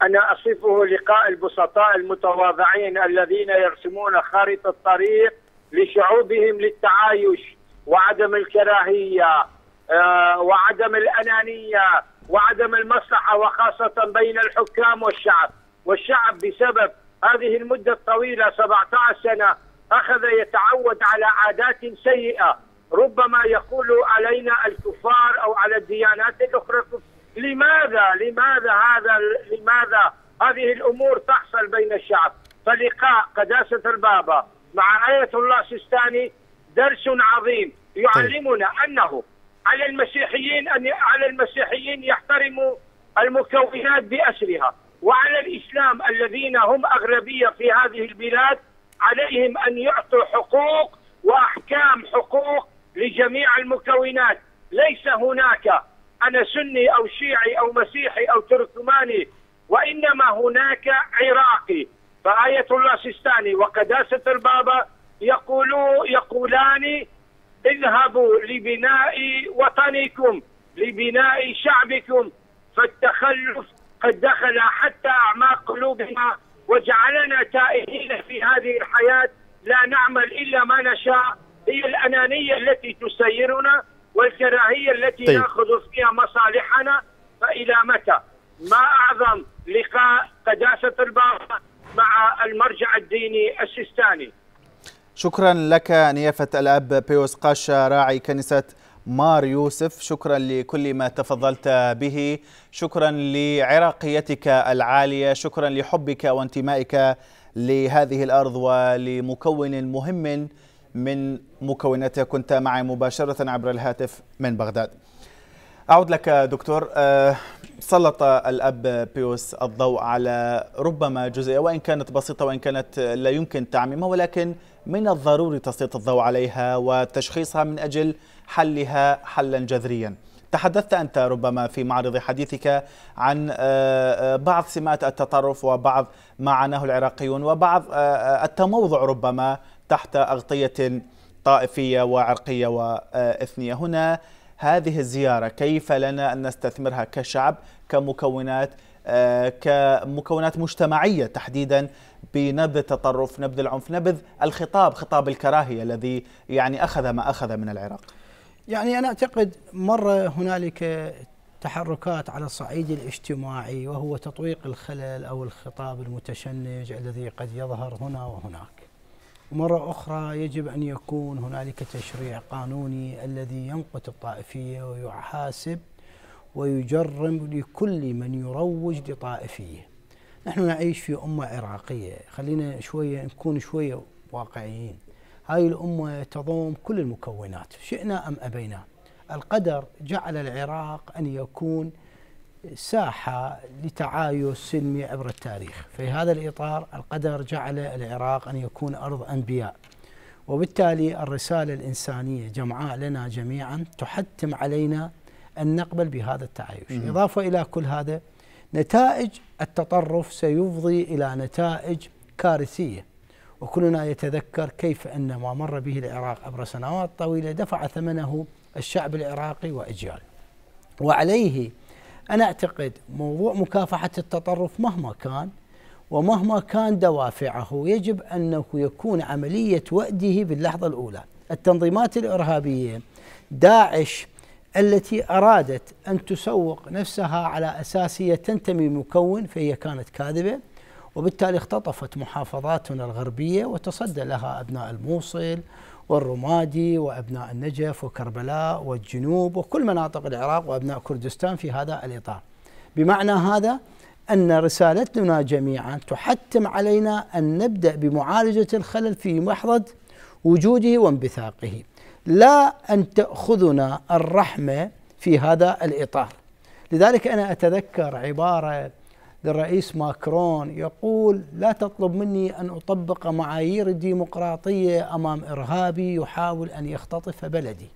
أنا أصفه لقاء البسطاء المتواضعين الذين يرسمون خارطة الطريق لشعوبهم للتعايش وعدم الكراهية آه، وعدم الأنانية وعدم المصلحة وخاصة بين الحكام والشعب والشعب بسبب هذه المدة الطويلة 17 سنة أخذ يتعود على عادات سيئة ربما يقول علينا الكفار أو على الديانات الأخرى الكفار لماذا لماذا هذا لماذا هذه الامور تحصل بين الشعب فلقاء قداسه البابا مع آية الله سيستاني درس عظيم يعلمنا طيب. انه على المسيحيين ان على المسيحيين يحترموا المكونات باسرها وعلى الاسلام الذين هم اغلبيه في هذه البلاد عليهم ان يعطوا حقوق واحكام حقوق لجميع المكونات ليس هناك انا سني او شيعي او مسيحي او تركماني وانما هناك عراقي فآية الله سيستاني وقداسة البابا يقولوا يقولان اذهبوا لبناء وطنكم لبناء شعبكم فالتخلف قد دخل حتى اعماق قلوبنا وجعلنا تائهين في هذه الحياه لا نعمل الا ما نشاء هي الانانيه التي تسيرنا والكراهية التي طيب. نأخذ فيها مصالحنا فإلى متى ما أعظم لقاء قداسة البابا مع المرجع الديني السيستاني شكرا لك نيافة الأب بيوس قاشا راعي كنيسة مار يوسف شكرا لكل ما تفضلت به شكرا لعراقيتك العالية شكرا لحبك وانتمائك لهذه الأرض ولمكون مهم من مكوناتها كنت معي مباشرة عبر الهاتف من بغداد أعود لك دكتور آه، سلط الأب بيوس الضوء على ربما جزئية وإن كانت بسيطة وإن كانت لا يمكن تعميمها ولكن من الضروري تسليط الضوء عليها وتشخيصها من أجل حلها حلا جذريا تحدثت أنت ربما في معرض حديثك عن آه، آه، بعض سمات التطرف وبعض ما عاناه العراقيون وبعض التموضع ربما تحت أغطية طائفية وعرقية وإثنية هنا هذه الزيارة كيف لنا أن نستثمرها كشعب كمكونات كمكونات مجتمعية تحديدا بنبذ التطرف نبذ العنف نبذ الخطاب خطاب الكراهية الذي يعني أخذ ما أخذ من العراق يعني أنا أعتقد مرة هنالك تحركات على الصعيد الاجتماعي وهو تطويق الخلل أو الخطاب المتشنج الذي قد يظهر هنا وهناك ومرة أخرى يجب أن يكون هنالك تشريع قانوني الذي ينقط الطائفية ويحاسب ويجرم لكل من يروج لطائفية نحن نعيش في أمة عراقية خلينا شوية نكون شوية واقعيين هاي الأمة تضم كل المكونات شئنا أم أبينا القدر جعل العراق أن يكون ساحة لتعايش سلمي عبر التاريخ في هذا الإطار القدر جعل العراق أن يكون أرض أنبياء وبالتالي الرسالة الإنسانية جمعاء لنا جميعا تحتم علينا أن نقبل بهذا التعايش م. إضافة إلى كل هذا نتائج التطرف سيفضي إلى نتائج كارثية وكلنا يتذكر كيف أن ما مر به العراق عبر سنوات طويلة دفع ثمنه الشعب العراقي وأجياله وعليه أنا أعتقد موضوع مكافحة التطرف مهما كان ومهما كان دوافعه يجب أنه يكون عملية وأده باللحظة الأولى التنظيمات الإرهابية داعش التي أرادت أن تسوق نفسها على أساس هي تنتمي مكون فهي كانت كاذبة وبالتالي اختطفت محافظاتنا الغربية وتصدى لها أبناء الموصل والرمادي وأبناء النجف وكربلاء والجنوب وكل مناطق العراق وأبناء كردستان في هذا الإطار بمعنى هذا أن رسالتنا جميعا تحتم علينا أن نبدأ بمعالجة الخلل في محرض وجوده وانبثاقه لا أن تأخذنا الرحمة في هذا الإطار لذلك أنا أتذكر عبارة للرئيس ماكرون يقول لا تطلب مني ان اطبق معايير الديمقراطيه امام ارهابي يحاول ان يختطف بلدي.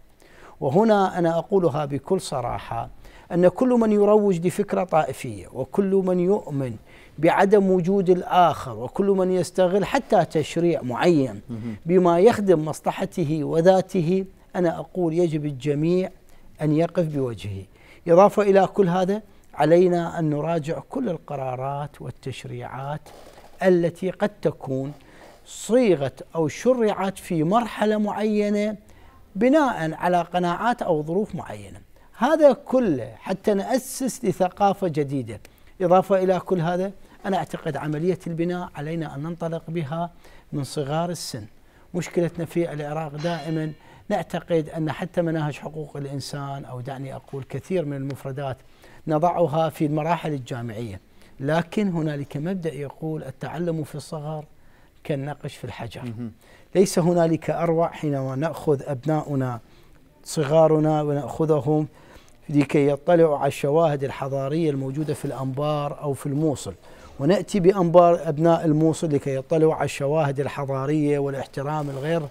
وهنا انا اقولها بكل صراحه ان كل من يروج لفكره طائفيه وكل من يؤمن بعدم وجود الاخر وكل من يستغل حتى تشريع معين بما يخدم مصلحته وذاته انا اقول يجب الجميع ان يقف بوجهه. اضافه الى كل هذا علينا ان نراجع كل القرارات والتشريعات التي قد تكون صيغت او شرعت في مرحله معينه بناء على قناعات او ظروف معينه. هذا كله حتى ناسس لثقافه جديده. اضافه الى كل هذا انا اعتقد عمليه البناء علينا ان ننطلق بها من صغار السن. مشكلتنا في العراق دائما نعتقد ان حتى مناهج حقوق الانسان او دعني اقول كثير من المفردات نضعها في المراحل الجامعية لكن هنالك مبدأ يقول التعلم في الصغر كالنقش في الحجر ليس هنالك أروع حينما نأخذ أبناؤنا صغارنا ونأخذهم لكي يطلعوا على الشواهد الحضارية الموجودة في الأنبار أو في الموصل ونأتي بأنبار أبناء الموصل لكي يطلعوا على الشواهد الحضارية والاحترام الغير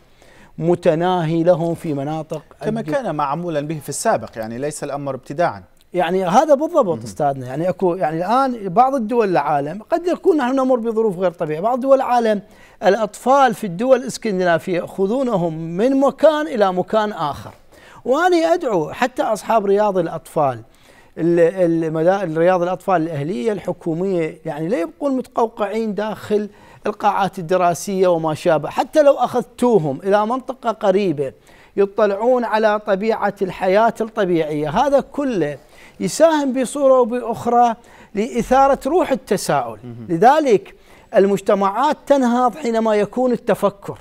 متناهي لهم في مناطق كما كان معمولا به في السابق يعني ليس الأمر ابتداعا يعني هذا بالضبط استاذنا يعني اكو يعني الان بعض الدول العالم قد يكون نحن نمر بظروف غير طبيعيه، بعض دول العالم الاطفال في الدول الاسكندنافيه ياخذونهم من مكان الى مكان اخر. واني أدعو حتى أصحاب رياض الأطفال رياض الأطفال الأهلية الحكومية يعني لا يبقون متقوقعين داخل القاعات الدراسية وما شابه حتى لو أخذتوهم إلى منطقة قريبة يطلعون على طبيعة الحياة الطبيعية هذا كله يساهم بصورة أو بأخرى لإثارة روح التساؤل لذلك المجتمعات تنهض حينما يكون التفكر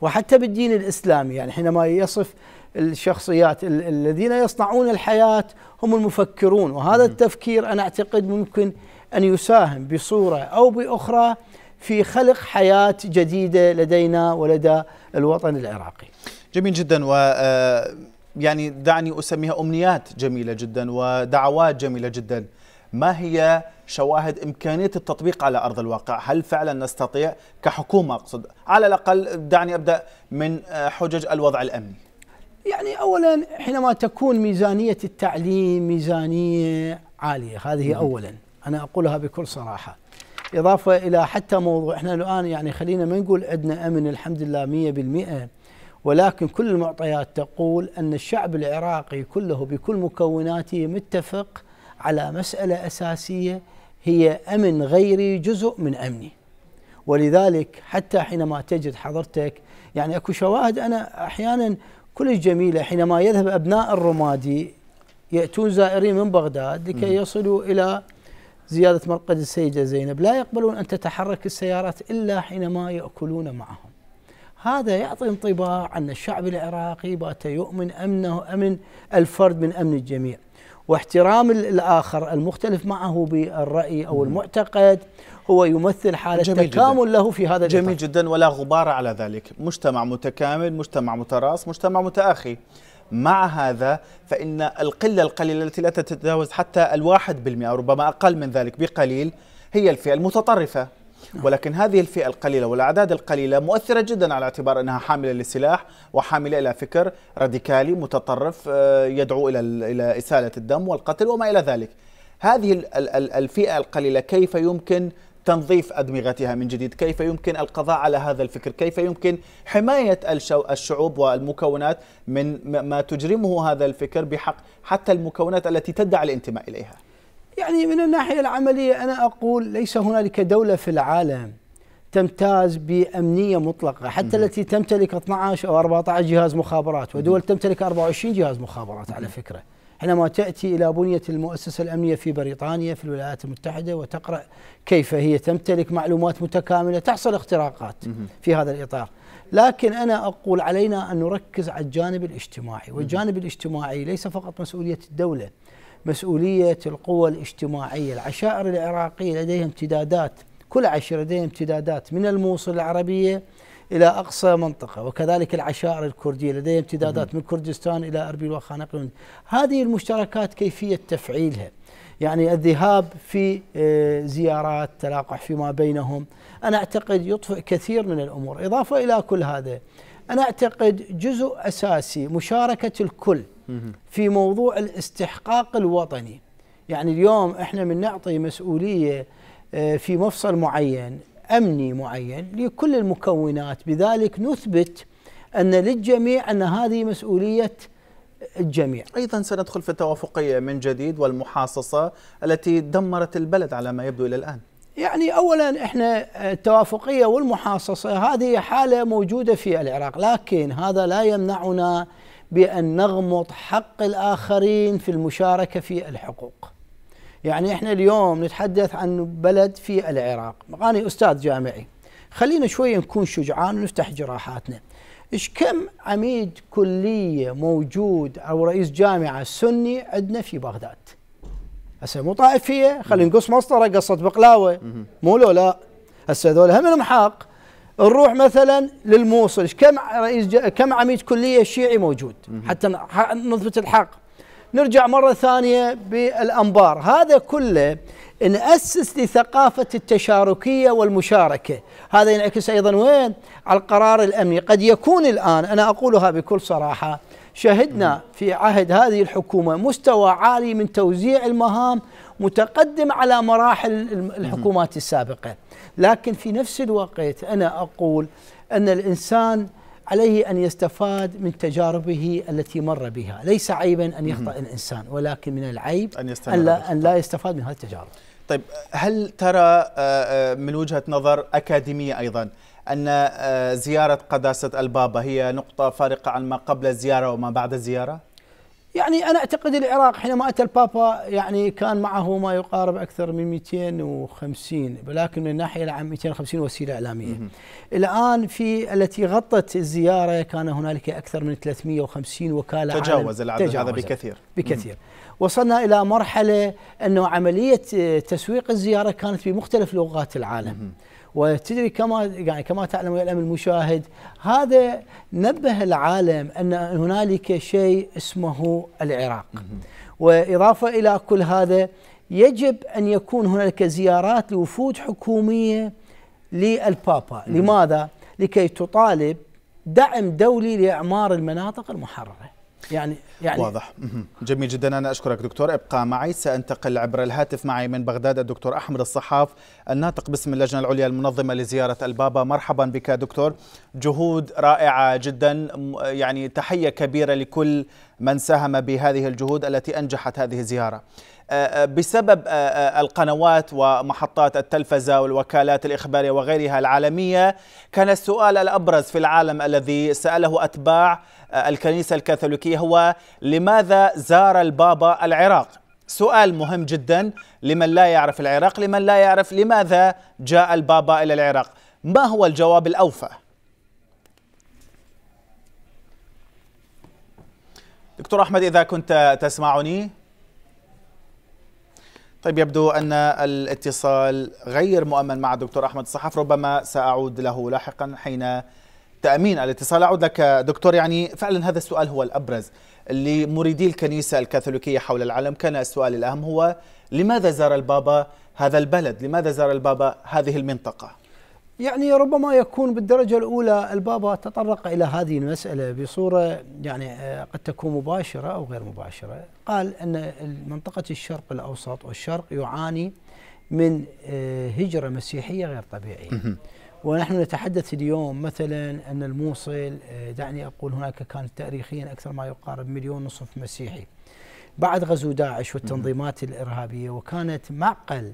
وحتى بالدين الإسلامي يعني حينما يصف الشخصيات الذين يصنعون الحياة هم المفكرون وهذا التفكير أنا أعتقد ممكن أن يساهم بصورة أو بأخرى في خلق حياة جديدة لدينا ولدى الوطن العراقي جميل جدا و آه، يعني دعني اسميها امنيات جميله جدا ودعوات جميله جدا ما هي شواهد إمكانية التطبيق على أرض الواقع هل فعلا نستطيع كحكومة أقصد على الأقل دعني أبدأ من آه، حجج الوضع الأمني يعني أولا حينما تكون ميزانية التعليم ميزانية عالية هذه أولا أنا أقولها بكل صراحة إضافة إلى حتى موضوع إحنا الآن يعني خلينا ما نقول عندنا أمن الحمد لله 100% ولكن كل المعطيات تقول أن الشعب العراقي كله بكل مكوناته متفق على مسألة أساسية هي أمن غيري جزء من أمني ولذلك حتى حينما تجد حضرتك يعني أكو شواهد أنا أحيانا كلش جميلة حينما يذهب أبناء الرمادي يأتون زائرين من بغداد لكي يصلوا إلى زيادة مرقد السيدة زينب لا يقبلون أن تتحرك السيارات إلا حينما يأكلون معهم هذا يعطي انطباع أن الشعب العراقي بات يؤمن أمنه أمن الفرد من أمن الجميع واحترام الآخر المختلف معه بالرأي أو المعتقد هو يمثل حالة جميل تكامل جداً. له في هذا جميل جدا ولا غبار على ذلك مجتمع متكامل مجتمع متراص مجتمع متآخي مع هذا فإن القلة القليلة التي لا تتجاوز حتى الواحد بالمئة ربما أقل من ذلك بقليل هي الفئة المتطرفة نعم. ولكن هذه الفئة القليلة والأعداد القليلة مؤثرة جدا على اعتبار أنها حاملة للسلاح وحاملة إلى فكر راديكالي متطرف آه، يدعو إلى إلى إسالة الدم والقتل وما إلى ذلك هذه الفئة القليلة كيف يمكن تنظيف أدمغتها من جديد كيف يمكن القضاء على هذا الفكر كيف يمكن حماية الشعوب والمكونات من ما تجرمه هذا الفكر بحق حتى المكونات التي تدعي الانتماء إليها يعني من الناحية العملية أنا أقول ليس هنالك دولة في العالم تمتاز بأمنية مطلقة حتى التي تمتلك 12 أو 14 جهاز مخابرات ودول تمتلك 24 جهاز مخابرات على فكرة حينما تأتي إلى بنية المؤسسة الأمنية في بريطانيا في الولايات المتحدة وتقرأ كيف هي تمتلك معلومات متكاملة تحصل اختراقات في هذا الإطار لكن أنا أقول علينا أن نركز على الجانب الاجتماعي والجانب الاجتماعي ليس فقط مسؤولية الدولة مسؤولية القوى الاجتماعية العشائر العراقية لديها امتدادات كل عشيرة لديها امتدادات من الموصل العربية إلى أقصى منطقة وكذلك العشائر الكردية لديها امتدادات من كردستان إلى أربيل وخانق هذه المشتركات كيفية تفعيلها يعني الذهاب في آه، زيارات تلاقح فيما بينهم أنا أعتقد يطفئ كثير من الأمور إضافة إلى كل هذا أنا أعتقد جزء أساسي مشاركة الكل في موضوع الاستحقاق الوطني يعني اليوم احنا من نعطي مسؤولية آه، في مفصل معين أمني معين لكل المكونات بذلك نثبت أن للجميع أن هذه مسؤولية الجميع أيضا سندخل في التوافقية من جديد والمحاصصة التي دمرت البلد على ما يبدو إلى الآن يعني اولا احنا التوافقيه والمحاصصه هذه حاله موجوده في العراق لكن هذا لا يمنعنا بان نغمط حق الاخرين في المشاركه في الحقوق. يعني احنا اليوم نتحدث عن بلد في العراق، انا استاذ جامعي. خلينا شويه نكون شجعان ونفتح جراحاتنا. ايش كم عميد كليه موجود او رئيس جامعه سني عندنا في بغداد؟ هسه مو طائفيه خلينا نقص مسطره قصت بقلاوه مو لو لا هسه هذول هم المحاق نروح مثلا للموصل كم رئيس كم عميد كليه شيعي موجود حتى نثبت الحق نرجع مره ثانيه بالانبار هذا كله نأسس لثقافة التشاركية والمشاركة هذا ينعكس أيضا وين على القرار الأمني قد يكون الآن أنا أقولها بكل صراحة شهدنا في عهد هذه الحكومة مستوى عالي من توزيع المهام متقدم على مراحل الحكومات السابقة لكن في نفس الوقت أنا أقول أن الإنسان عليه أن يستفاد من تجاربه التي مر بها ليس عيبا أن يخطأ الإنسان ولكن من العيب أن, أن, لا, أن لا يستفاد من هذه التجارب طيب هل ترى آه، آه، من وجهة نظر أكاديمية أيضا أن آه، زيارة قداسة البابا هي نقطة فارقة عن ما قبل الزيارة وما بعد الزيارة؟ يعني أنا أعتقد العراق حينما أتى البابا يعني كان معه ما يقارب أكثر من 250 ولكن من الناحية العام 250 وسيلة إعلامية الآن في التي غطت الزيارة كان هنالك أكثر من 350 وكالة تجاوز العدد هذا بكثير بكثير مم. وصلنا الى مرحله انه عمليه آه، تسويق الزياره كانت بمختلف لغات العالم وتدري كما يعني كما تعلم ويعلم المشاهد هذا نبه العالم ان هنالك شيء اسمه العراق واضافه الى كل هذا يجب ان يكون هنالك زيارات لوفود حكوميه للبابا لماذا لكي تطالب دعم دولي لاعمار المناطق المحرره يعني يعني واضح جميل جدا انا اشكرك دكتور ابقى معي سانتقل عبر الهاتف معي من بغداد الدكتور احمد الصحاف الناطق باسم اللجنه العليا المنظمه لزياره البابا مرحبا بك دكتور جهود رائعه جدا يعني تحيه كبيره لكل من ساهم بهذه الجهود التي انجحت هذه الزياره بسبب آه، آه، القنوات ومحطات التلفزة والوكالات الإخبارية وغيرها العالمية كان السؤال الأبرز في العالم الذي سأله أتباع آه، الكنيسة الكاثوليكية هو لماذا زار البابا العراق؟ سؤال مهم جدا لمن لا يعرف العراق لمن لا يعرف لماذا جاء البابا إلى العراق ما هو الجواب الأوفى؟ دكتور أحمد إذا كنت تسمعني طيب يبدو أن الاتصال غير مؤمن مع الدكتور أحمد الصحف ربما سأعود له لاحقا حين تأمين الاتصال أعود لك دكتور يعني فعلا هذا السؤال هو الأبرز لمريدي الكنيسة الكاثوليكية حول العالم كان السؤال الأهم هو لماذا زار البابا هذا البلد لماذا زار البابا هذه المنطقة يعني ربما يكون بالدرجة الأولى البابا تطرق إلى هذه المسألة بصورة يعني آه، قد تكون مباشرة أو غير مباشرة قال أن منطقة الشرق الأوسط والشرق يعاني من آه، هجرة مسيحية غير طبيعية ونحن نتحدث اليوم مثلا أن الموصل آه، دعني أقول هناك كان تاريخيا أكثر ما يقارب مليون نصف مسيحي بعد غزو داعش والتنظيمات الإرهابية وكانت معقل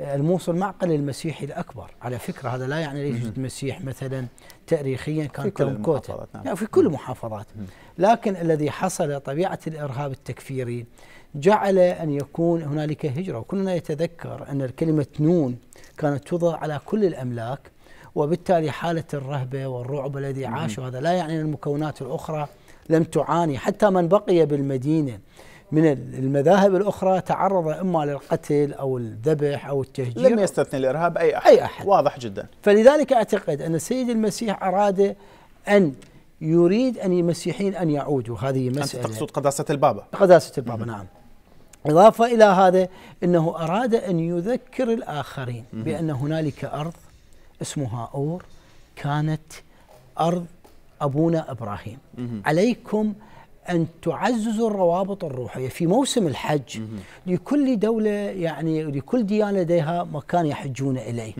الموصل معقل المسيحي الأكبر على فكرة هذا لا يعني ليش المسيح مثلا تاريخيا كان كل المحافظات نعم. في كل المحافظات لكن الذي حصل طبيعة الإرهاب التكفيري جعل أن يكون هنالك هجرة وكلنا يتذكر أن الكلمة نون كانت توضع على كل الأملاك وبالتالي حالة الرهبة والرعب الذي عاشوا هذا لا يعني المكونات الأخرى لم تعاني حتى من بقي بالمدينة من المذاهب الاخرى تعرض اما للقتل او الذبح او التهجير لم يستثني الارهاب اي احد اي احد واضح جدا فلذلك اعتقد ان السيد المسيح اراد ان يريد ان المسيحيين ان يعودوا هذه مساله انت تقصد قداسه البابا قداسه البابا نعم اضافه الى هذا انه اراد ان يذكر الاخرين بان هنالك ارض اسمها اور كانت ارض ابونا ابراهيم عليكم أن تعززوا الروابط الروحية في موسم الحج لكل دولة يعني لكل ديانة لديها مكان يحجون إليه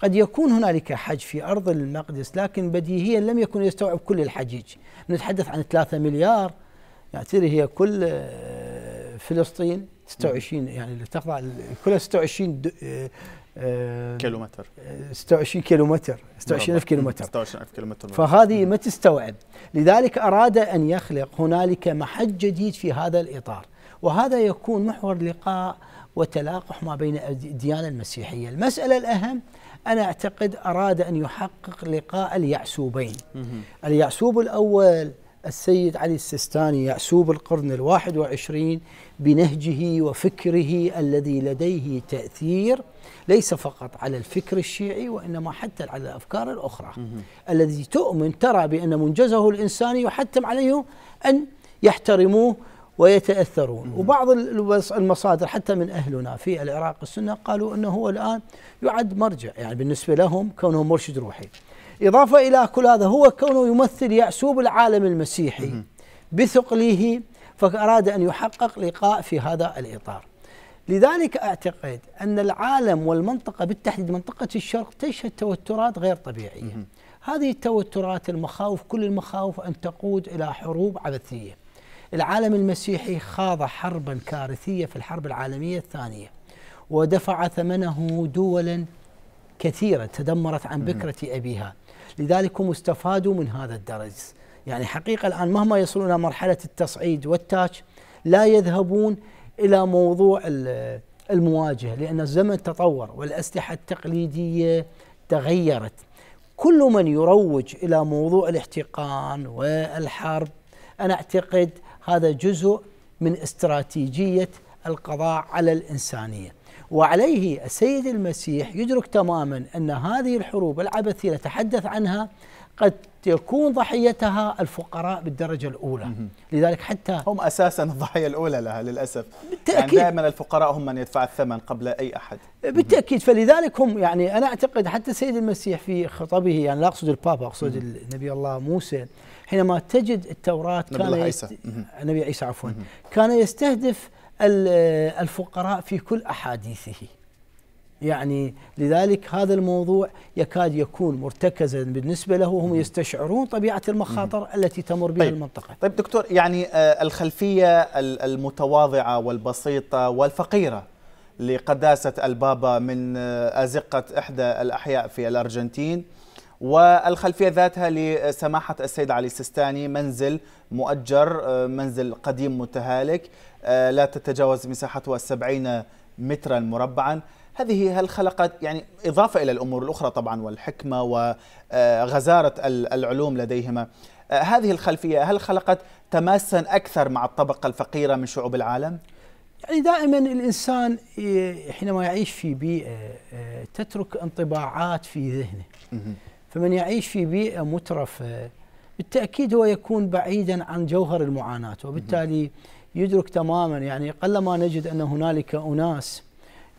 قد يكون هنالك حج في أرض المقدس لكن بديهيا لم يكن يستوعب كل الحجيج نتحدث عن 3 مليار يعني هي كل آه، فلسطين 26 يعني تخضع كلها 26 كيلومتر 26 آه، كيلومتر 26000 كيلومتر 26000 كيلومتر فهذه ما تستوعب لذلك أراد أن يخلق هنالك محج جديد في هذا الإطار وهذا يكون محور لقاء وتلاقح ما بين الديانة المسيحية المسألة الأهم أنا أعتقد أراد أن يحقق لقاء اليعسوبين اليعسوب الأول السيد علي السيستاني يعسوب القرن الواحد وعشرين بنهجه وفكره الذي لديه تأثير ليس فقط على الفكر الشيعي وإنما حتى على الأفكار الأخرى الذي تؤمن ترى بأن منجزه الإنساني يحتم عليه أن يحترموه ويتأثرون وبعض المصادر حتى من أهلنا في العراق السنة قالوا أنه هو الآن يعد مرجع يعني بالنسبة لهم كونه مرشد روحي إضافة إلى كل هذا هو كونه يمثل يعسوب العالم المسيحي بثقله فأراد أن يحقق لقاء في هذا الإطار لذلك أعتقد أن العالم والمنطقة بالتحديد منطقة الشرق تشهد توترات غير طبيعية هذه التوترات المخاوف كل المخاوف أن تقود إلى حروب عبثية العالم المسيحي خاض حربا كارثية في الحرب العالمية الثانية ودفع ثمنه دولا كثيرة تدمرت عن بكرة أبيها لذلك هم استفادوا من هذا الدرس يعني حقيقة الآن مهما يصلون إلى مرحلة التصعيد والتاج لا يذهبون إلى موضوع المواجهة لأن الزمن تطور والأسلحة التقليدية تغيرت كل من يروج إلى موضوع الاحتقان والحرب أنا أعتقد هذا جزء من استراتيجية القضاء على الإنسانية وعليه السيد المسيح يدرك تماما ان هذه الحروب العبثيه تحدث عنها قد يكون ضحيتها الفقراء بالدرجه الاولى لذلك حتى هم اساسا الضحيه الاولى لها للاسف بالتاكيد يعني دائما الفقراء هم من يدفع الثمن قبل اي احد بالتاكيد فلذلك هم يعني انا اعتقد حتى السيد المسيح في خطبه يعني لا اقصد البابا اقصد النبي الله موسى حينما تجد التوراه كان نبي عيسى النبي عيسى عفوا كان يستهدف الفقراء في كل احاديثه يعني لذلك هذا الموضوع يكاد يكون مرتكزا بالنسبه له وهم يستشعرون طبيعه المخاطر التي تمر بها طيب المنطقه. طيب دكتور يعني آه، الخلفيه المتواضعه والبسيطه والفقيره لقداسه البابا من آه، ازقه احدى الاحياء في الارجنتين والخلفيه ذاتها لسماحه السيد علي السيستاني منزل مؤجر آه، منزل قديم متهالك آه، لا تتجاوز مساحتها 70 مترا مربعا هذه هل خلقت يعني إضافة إلى الأمور الأخرى طبعا والحكمة وغزارة العلوم لديهما آه، هذه الخلفية هل خلقت تماسا أكثر مع الطبقة الفقيرة من شعوب العالم؟ يعني دائما الإنسان حينما يعيش في بيئة آه، تترك انطباعات في ذهنه فمن يعيش في بيئة مترفة بالتأكيد هو يكون بعيدا عن جوهر المعاناة وبالتالي يدرك تماما يعني قلما نجد ان هنالك اناس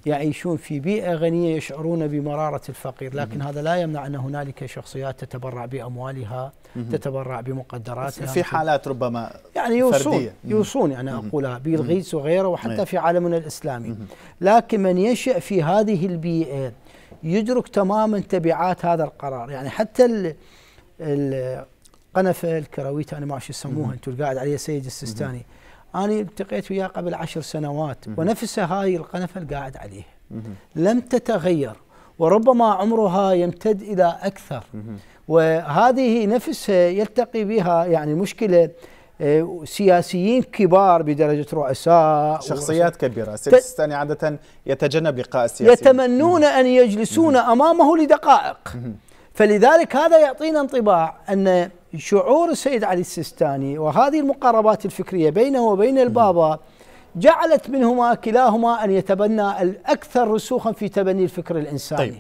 يعيشون في بيئه غنيه يشعرون بمراره الفقير، لكن هذا لا يمنع ان هنالك شخصيات تتبرع باموالها، تتبرع بمقدراتها في حالات ربما يعني يوصون فردية. يوصون يعني انا يعني اقولها بالغيث وغيره وحتى في عالمنا الاسلامي، لكن من يشأ في هذه البيئه يدرك تماما تبعات هذا القرار، يعني حتى ال القنفه الكرويته انا ما اعرف يسموها انتم قاعد عليها سيد السيستاني أنا التقيت وياه قبل عشر سنوات ونفس هاي القنفة اللي قاعد عليه لم تتغير وربما عمرها يمتد إلى أكثر وهذه نفسها يلتقي بها يعني مشكلة آه، سياسيين كبار بدرجة رؤساء شخصيات كبيرة السيستاني عادة يتجنب لقاء السياسيين يتمنون أن يجلسون أمامه لدقائق فلذلك هذا يعطينا انطباع أن شعور السيد علي السيستاني وهذه المقاربات الفكرية بينه وبين البابا جعلت منهما كلاهما أن يتبنى الأكثر رسوخا في تبني الفكر الإنساني طيب.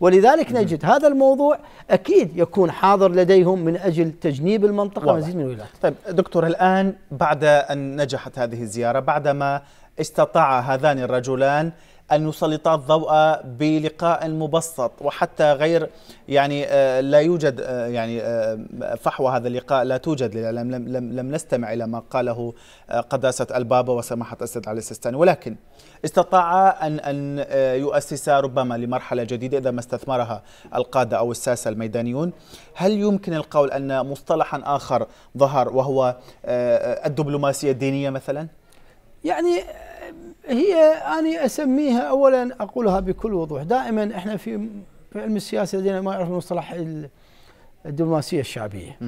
ولذلك نجد هذا الموضوع أكيد يكون حاضر لديهم من أجل تجنيب المنطقة ومزيد من الولايات طيب دكتور الآن بعد أن نجحت هذه الزيارة بعدما استطاع هذان الرجلان أن نسلط الضوء بلقاء مبسط وحتى غير يعني آه، لا يوجد آه، يعني آه، فحوى هذا اللقاء لا توجد لم, لم, لم نستمع إلى ما قاله قداسة البابا وسماحة السيد علي السيستاني ولكن استطاع أن أن يؤسس ربما لمرحلة جديدة إذا ما استثمرها القادة أو الساسة الميدانيون هل يمكن القول أن مصطلحا آخر ظهر وهو الدبلوماسية الدينية مثلا؟ يعني هي أنا أسميها أولا أقولها بكل وضوح دائما إحنا في علم السياسة لدينا ما يعرف مصطلح الدبلوماسية الشعبية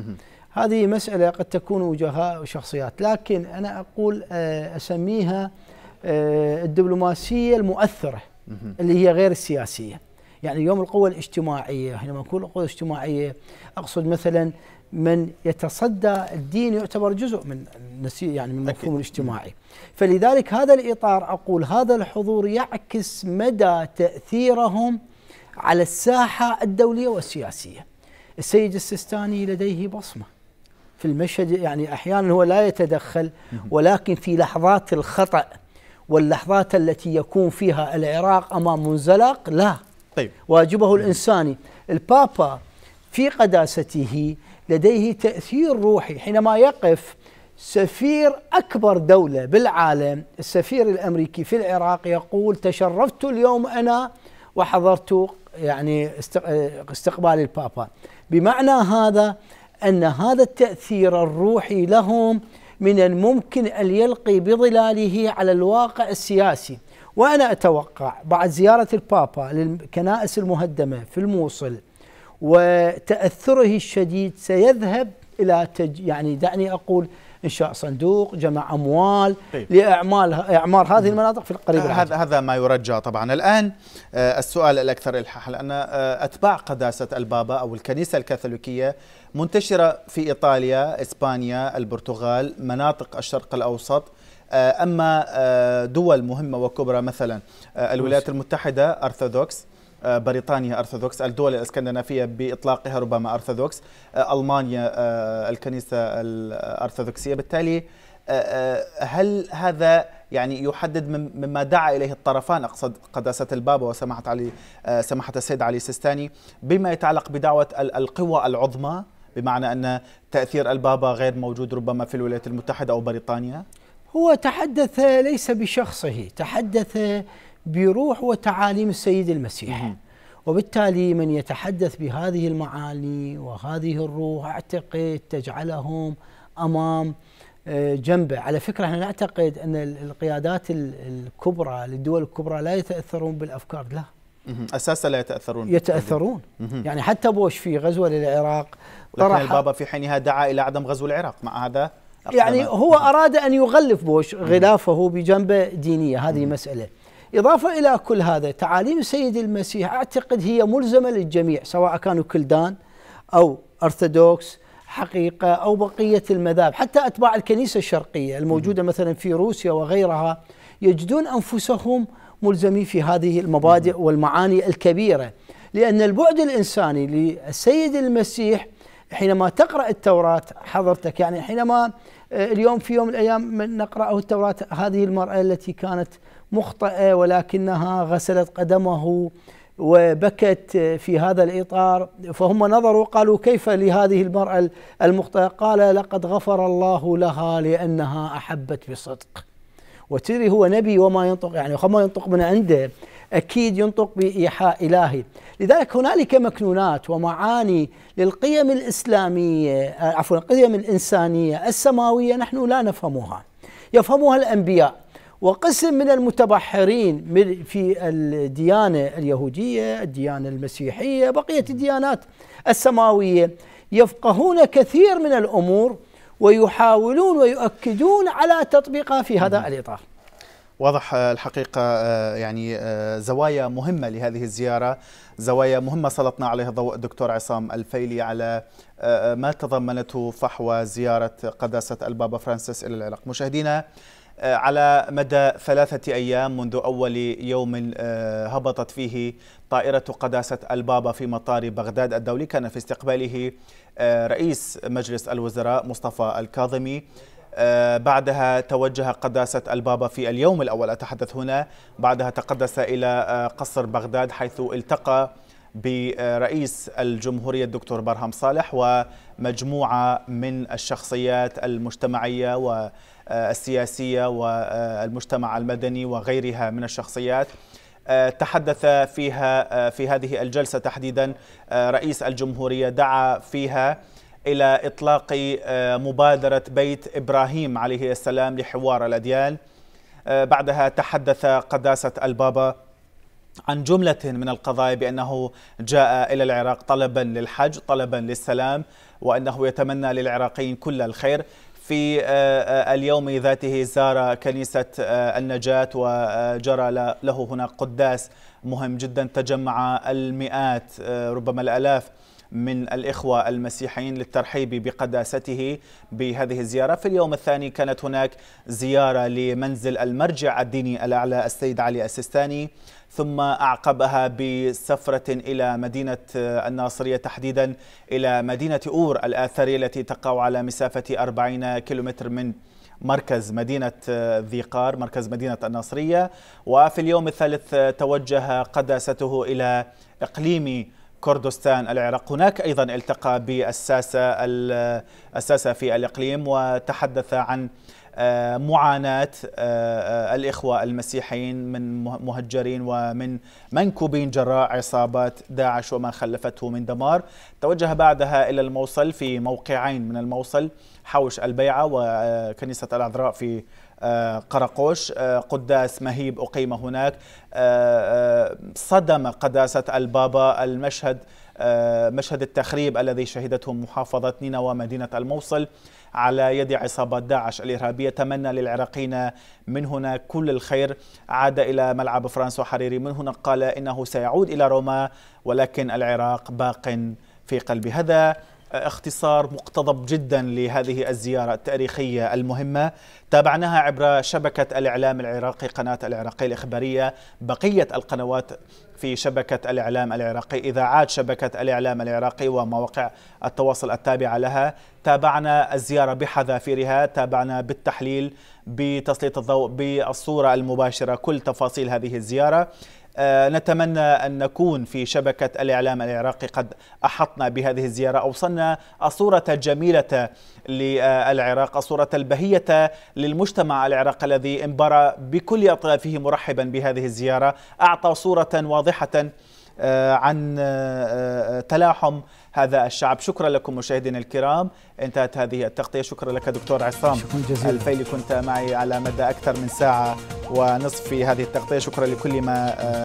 هذه مسألة قد تكون وجهاء وشخصيات لكن أنا أقول آه، أسميها آه، الدبلوماسية المؤثرة اللي هي غير السياسية يعني يوم القوى الاجتماعية حينما نقول القوى الاجتماعية أقصد مثلا من يتصدى الدين يعتبر جزء من يعني من المفهوم الاجتماعي فلذلك هذا الاطار اقول هذا الحضور يعكس مدى تاثيرهم على الساحه الدوليه والسياسيه السيد السيستاني لديه بصمه في المشهد يعني احيانا هو لا يتدخل ولكن في لحظات الخطا واللحظات التي يكون فيها العراق امام منزلق لا طيب واجبه الانساني البابا في قداسته لديه تأثير روحي حينما يقف سفير أكبر دولة بالعالم السفير الأمريكي في العراق يقول تشرفت اليوم أنا وحضرت يعني استقبال البابا بمعنى هذا أن هذا التأثير الروحي لهم من الممكن أن يلقي بظلاله على الواقع السياسي وأنا أتوقع بعد زيارة البابا للكنائس المهدمة في الموصل وتأثره الشديد سيذهب إلى تج يعني دعني أقول انشاء صندوق جمع اموال طيب. لاعمال اعمار هذه المناطق في القريب آه، هذا هذا ما يرجى طبعا الان آه، السؤال الاكثر الحاح لان آه، اتباع قداسه البابا او الكنيسه الكاثوليكيه منتشره في ايطاليا اسبانيا البرتغال مناطق الشرق الاوسط اما دول مهمه وكبرى مثلا الولايات المتحده ارثوذكس آه، بريطانيا أرثوذكس الدول الاسكندنافية بإطلاقها ربما أرثوذكس آه، ألمانيا آه، الكنيسة الأرثوذكسية بالتالي هل هذا يعني يحدد مما دعا اليه الطرفان اقصد قداسه البابا وسماحه علي سماحه السيد علي السيستاني بما يتعلق بدعوه القوى العظمى بمعنى ان تاثير البابا غير موجود ربما في الولايات المتحده او بريطانيا؟ هو تحدث ليس بشخصه، تحدث بروح وتعاليم السيد المسيح وبالتالي من يتحدث بهذه المعاني وهذه الروح اعتقد تجعلهم امام آه، جنبه على فكره احنا نعتقد ان القيادات الكبرى للدول الكبرى لا يتاثرون بالافكار لا اساسا لا يتاثرون يتاثرون يعني حتى بوش في غزوه للعراق طرح البابا في حينها دعا الى عدم غزو العراق مع هذا يعني هو اراد ان يغلف بوش غلافه بجنبه دينيه هذه مساله إضافة إلى كل هذا تعاليم سيد المسيح أعتقد هي ملزمة للجميع سواء كانوا كلدان أو أرثوذكس حقيقة أو بقية المذاهب حتى أتباع الكنيسة الشرقية الموجودة مثلا في روسيا وغيرها يجدون أنفسهم ملزمين في هذه المبادئ والمعاني الكبيرة لأن البعد الإنساني للسيد المسيح حينما تقرأ التوراة حضرتك يعني حينما آه، اليوم في يوم من الأيام نقرأه التوراة هذه المرأة التي كانت مخطئة ولكنها غسلت قدمه وبكت في هذا الإطار فهم نظروا قالوا كيف لهذه المرأة المخطئة قال لقد غفر الله لها لأنها أحبت بصدق وتري هو نبي وما ينطق يعني وما ينطق من عنده أكيد ينطق بإيحاء إلهي لذلك هنالك مكنونات ومعاني للقيم الإسلامية عفوا القيم الإنسانية السماوية نحن لا نفهمها يفهمها الأنبياء وقسم من المتبحرين من في الديانة اليهودية الديانة المسيحية بقية الديانات السماوية يفقهون كثير من الأمور ويحاولون ويؤكدون على تطبيقها في هذا الإطار واضح آه، الحقيقة آه، يعني آه، زوايا مهمة لهذه الزيارة زوايا مهمة سلطنا عليها ضوء الدكتور عصام الفيلي على ما تضمنته فحوى زيارة قداسة البابا فرانسيس إلى العراق مشاهدينا آه، على مدى ثلاثة أيام منذ أول يوم آه، هبطت فيه طائرة قداسة البابا في مطار بغداد الدولي كان في استقباله آه، رئيس مجلس الوزراء مصطفى الكاظمي بعدها توجه قداسة البابا في اليوم الأول أتحدث هنا بعدها تقدس إلى قصر بغداد حيث التقى برئيس الجمهورية الدكتور برهم صالح ومجموعة من الشخصيات المجتمعية و آه، السياسية والمجتمع المدني وغيرها من الشخصيات آه، تحدث فيها آه، في هذه الجلسة تحديدا رئيس الجمهورية دعا فيها إلى إطلاق مبادرة بيت إبراهيم عليه السلام لحوار الأديان بعدها تحدث قداسة البابا عن جملة من القضايا بأنه جاء إلى العراق طلبا للحج طلبا للسلام وأنه يتمنى للعراقيين كل الخير في آه، آه، اليوم ذاته زار كنيسة آه، النجاة وجرى له هناك قداس مهم جدا تجمع المئات ربما الألاف من الإخوة المسيحيين للترحيب بقداسته بهذه الزيارة في اليوم الثاني كانت هناك زيارة لمنزل المرجع الديني الأعلى السيد علي السيستاني ثم أعقبها بسفرة إلى مدينة الناصرية تحديدا إلى مدينة أور الآثرية التي تقع على مسافة 40 كيلومتر من مركز مدينة ذي قار مركز مدينة الناصرية وفي اليوم الثالث توجه قداسته إلى إقليم كردستان العراق هناك أيضا التقى بالساسة الساسة في الإقليم وتحدث عن آه، معاناة آه، الإخوة المسيحيين من مهجرين ومن منكوبين جراء عصابات داعش وما خلفته من دمار توجه بعدها إلى الموصل في موقعين من الموصل حوش البيعة وكنيسة العذراء في آه، قرقوش آه، قداس مهيب أقيم هناك آه، صدم قداسة البابا المشهد مشهد التخريب الذي شهدته محافظة نينوى مدينة الموصل على يد عصابات داعش الإرهابية تمنى للعراقيين من هنا كل الخير عاد إلى ملعب فرانسو حريري من هنا قال إنه سيعود إلى روما ولكن العراق باق في قلبي هذا اختصار مقتضب جدا لهذه الزيارة التاريخية المهمة تابعناها عبر شبكة الإعلام العراقي قناة العراقية الإخبارية بقية القنوات في شبكة الإعلام العراقي إذاعات شبكة الإعلام العراقي ومواقع التواصل التابعة لها تابعنا الزيارة بحذافيرها تابعنا بالتحليل بتسليط الضوء بالصورة المباشرة كل تفاصيل هذه الزيارة آه، نتمنى أن نكون في شبكة الإعلام العراقي قد أحطنا بهذه الزيارة أوصلنا الصورة الجميلة للعراق الصورة البهية للمجتمع العراقي الذي انبرى بكل أطرافه مرحبا بهذه الزيارة أعطى صورة واضحة آه، عن آه، تلاحم هذا الشعب شكرا لكم مشاهدينا الكرام انتهت هذه التغطية شكرا لك دكتور عصام الفيل الفيلي كنت معي على مدى أكثر من ساعة ونصف في هذه التغطية شكرا لكل ما آه،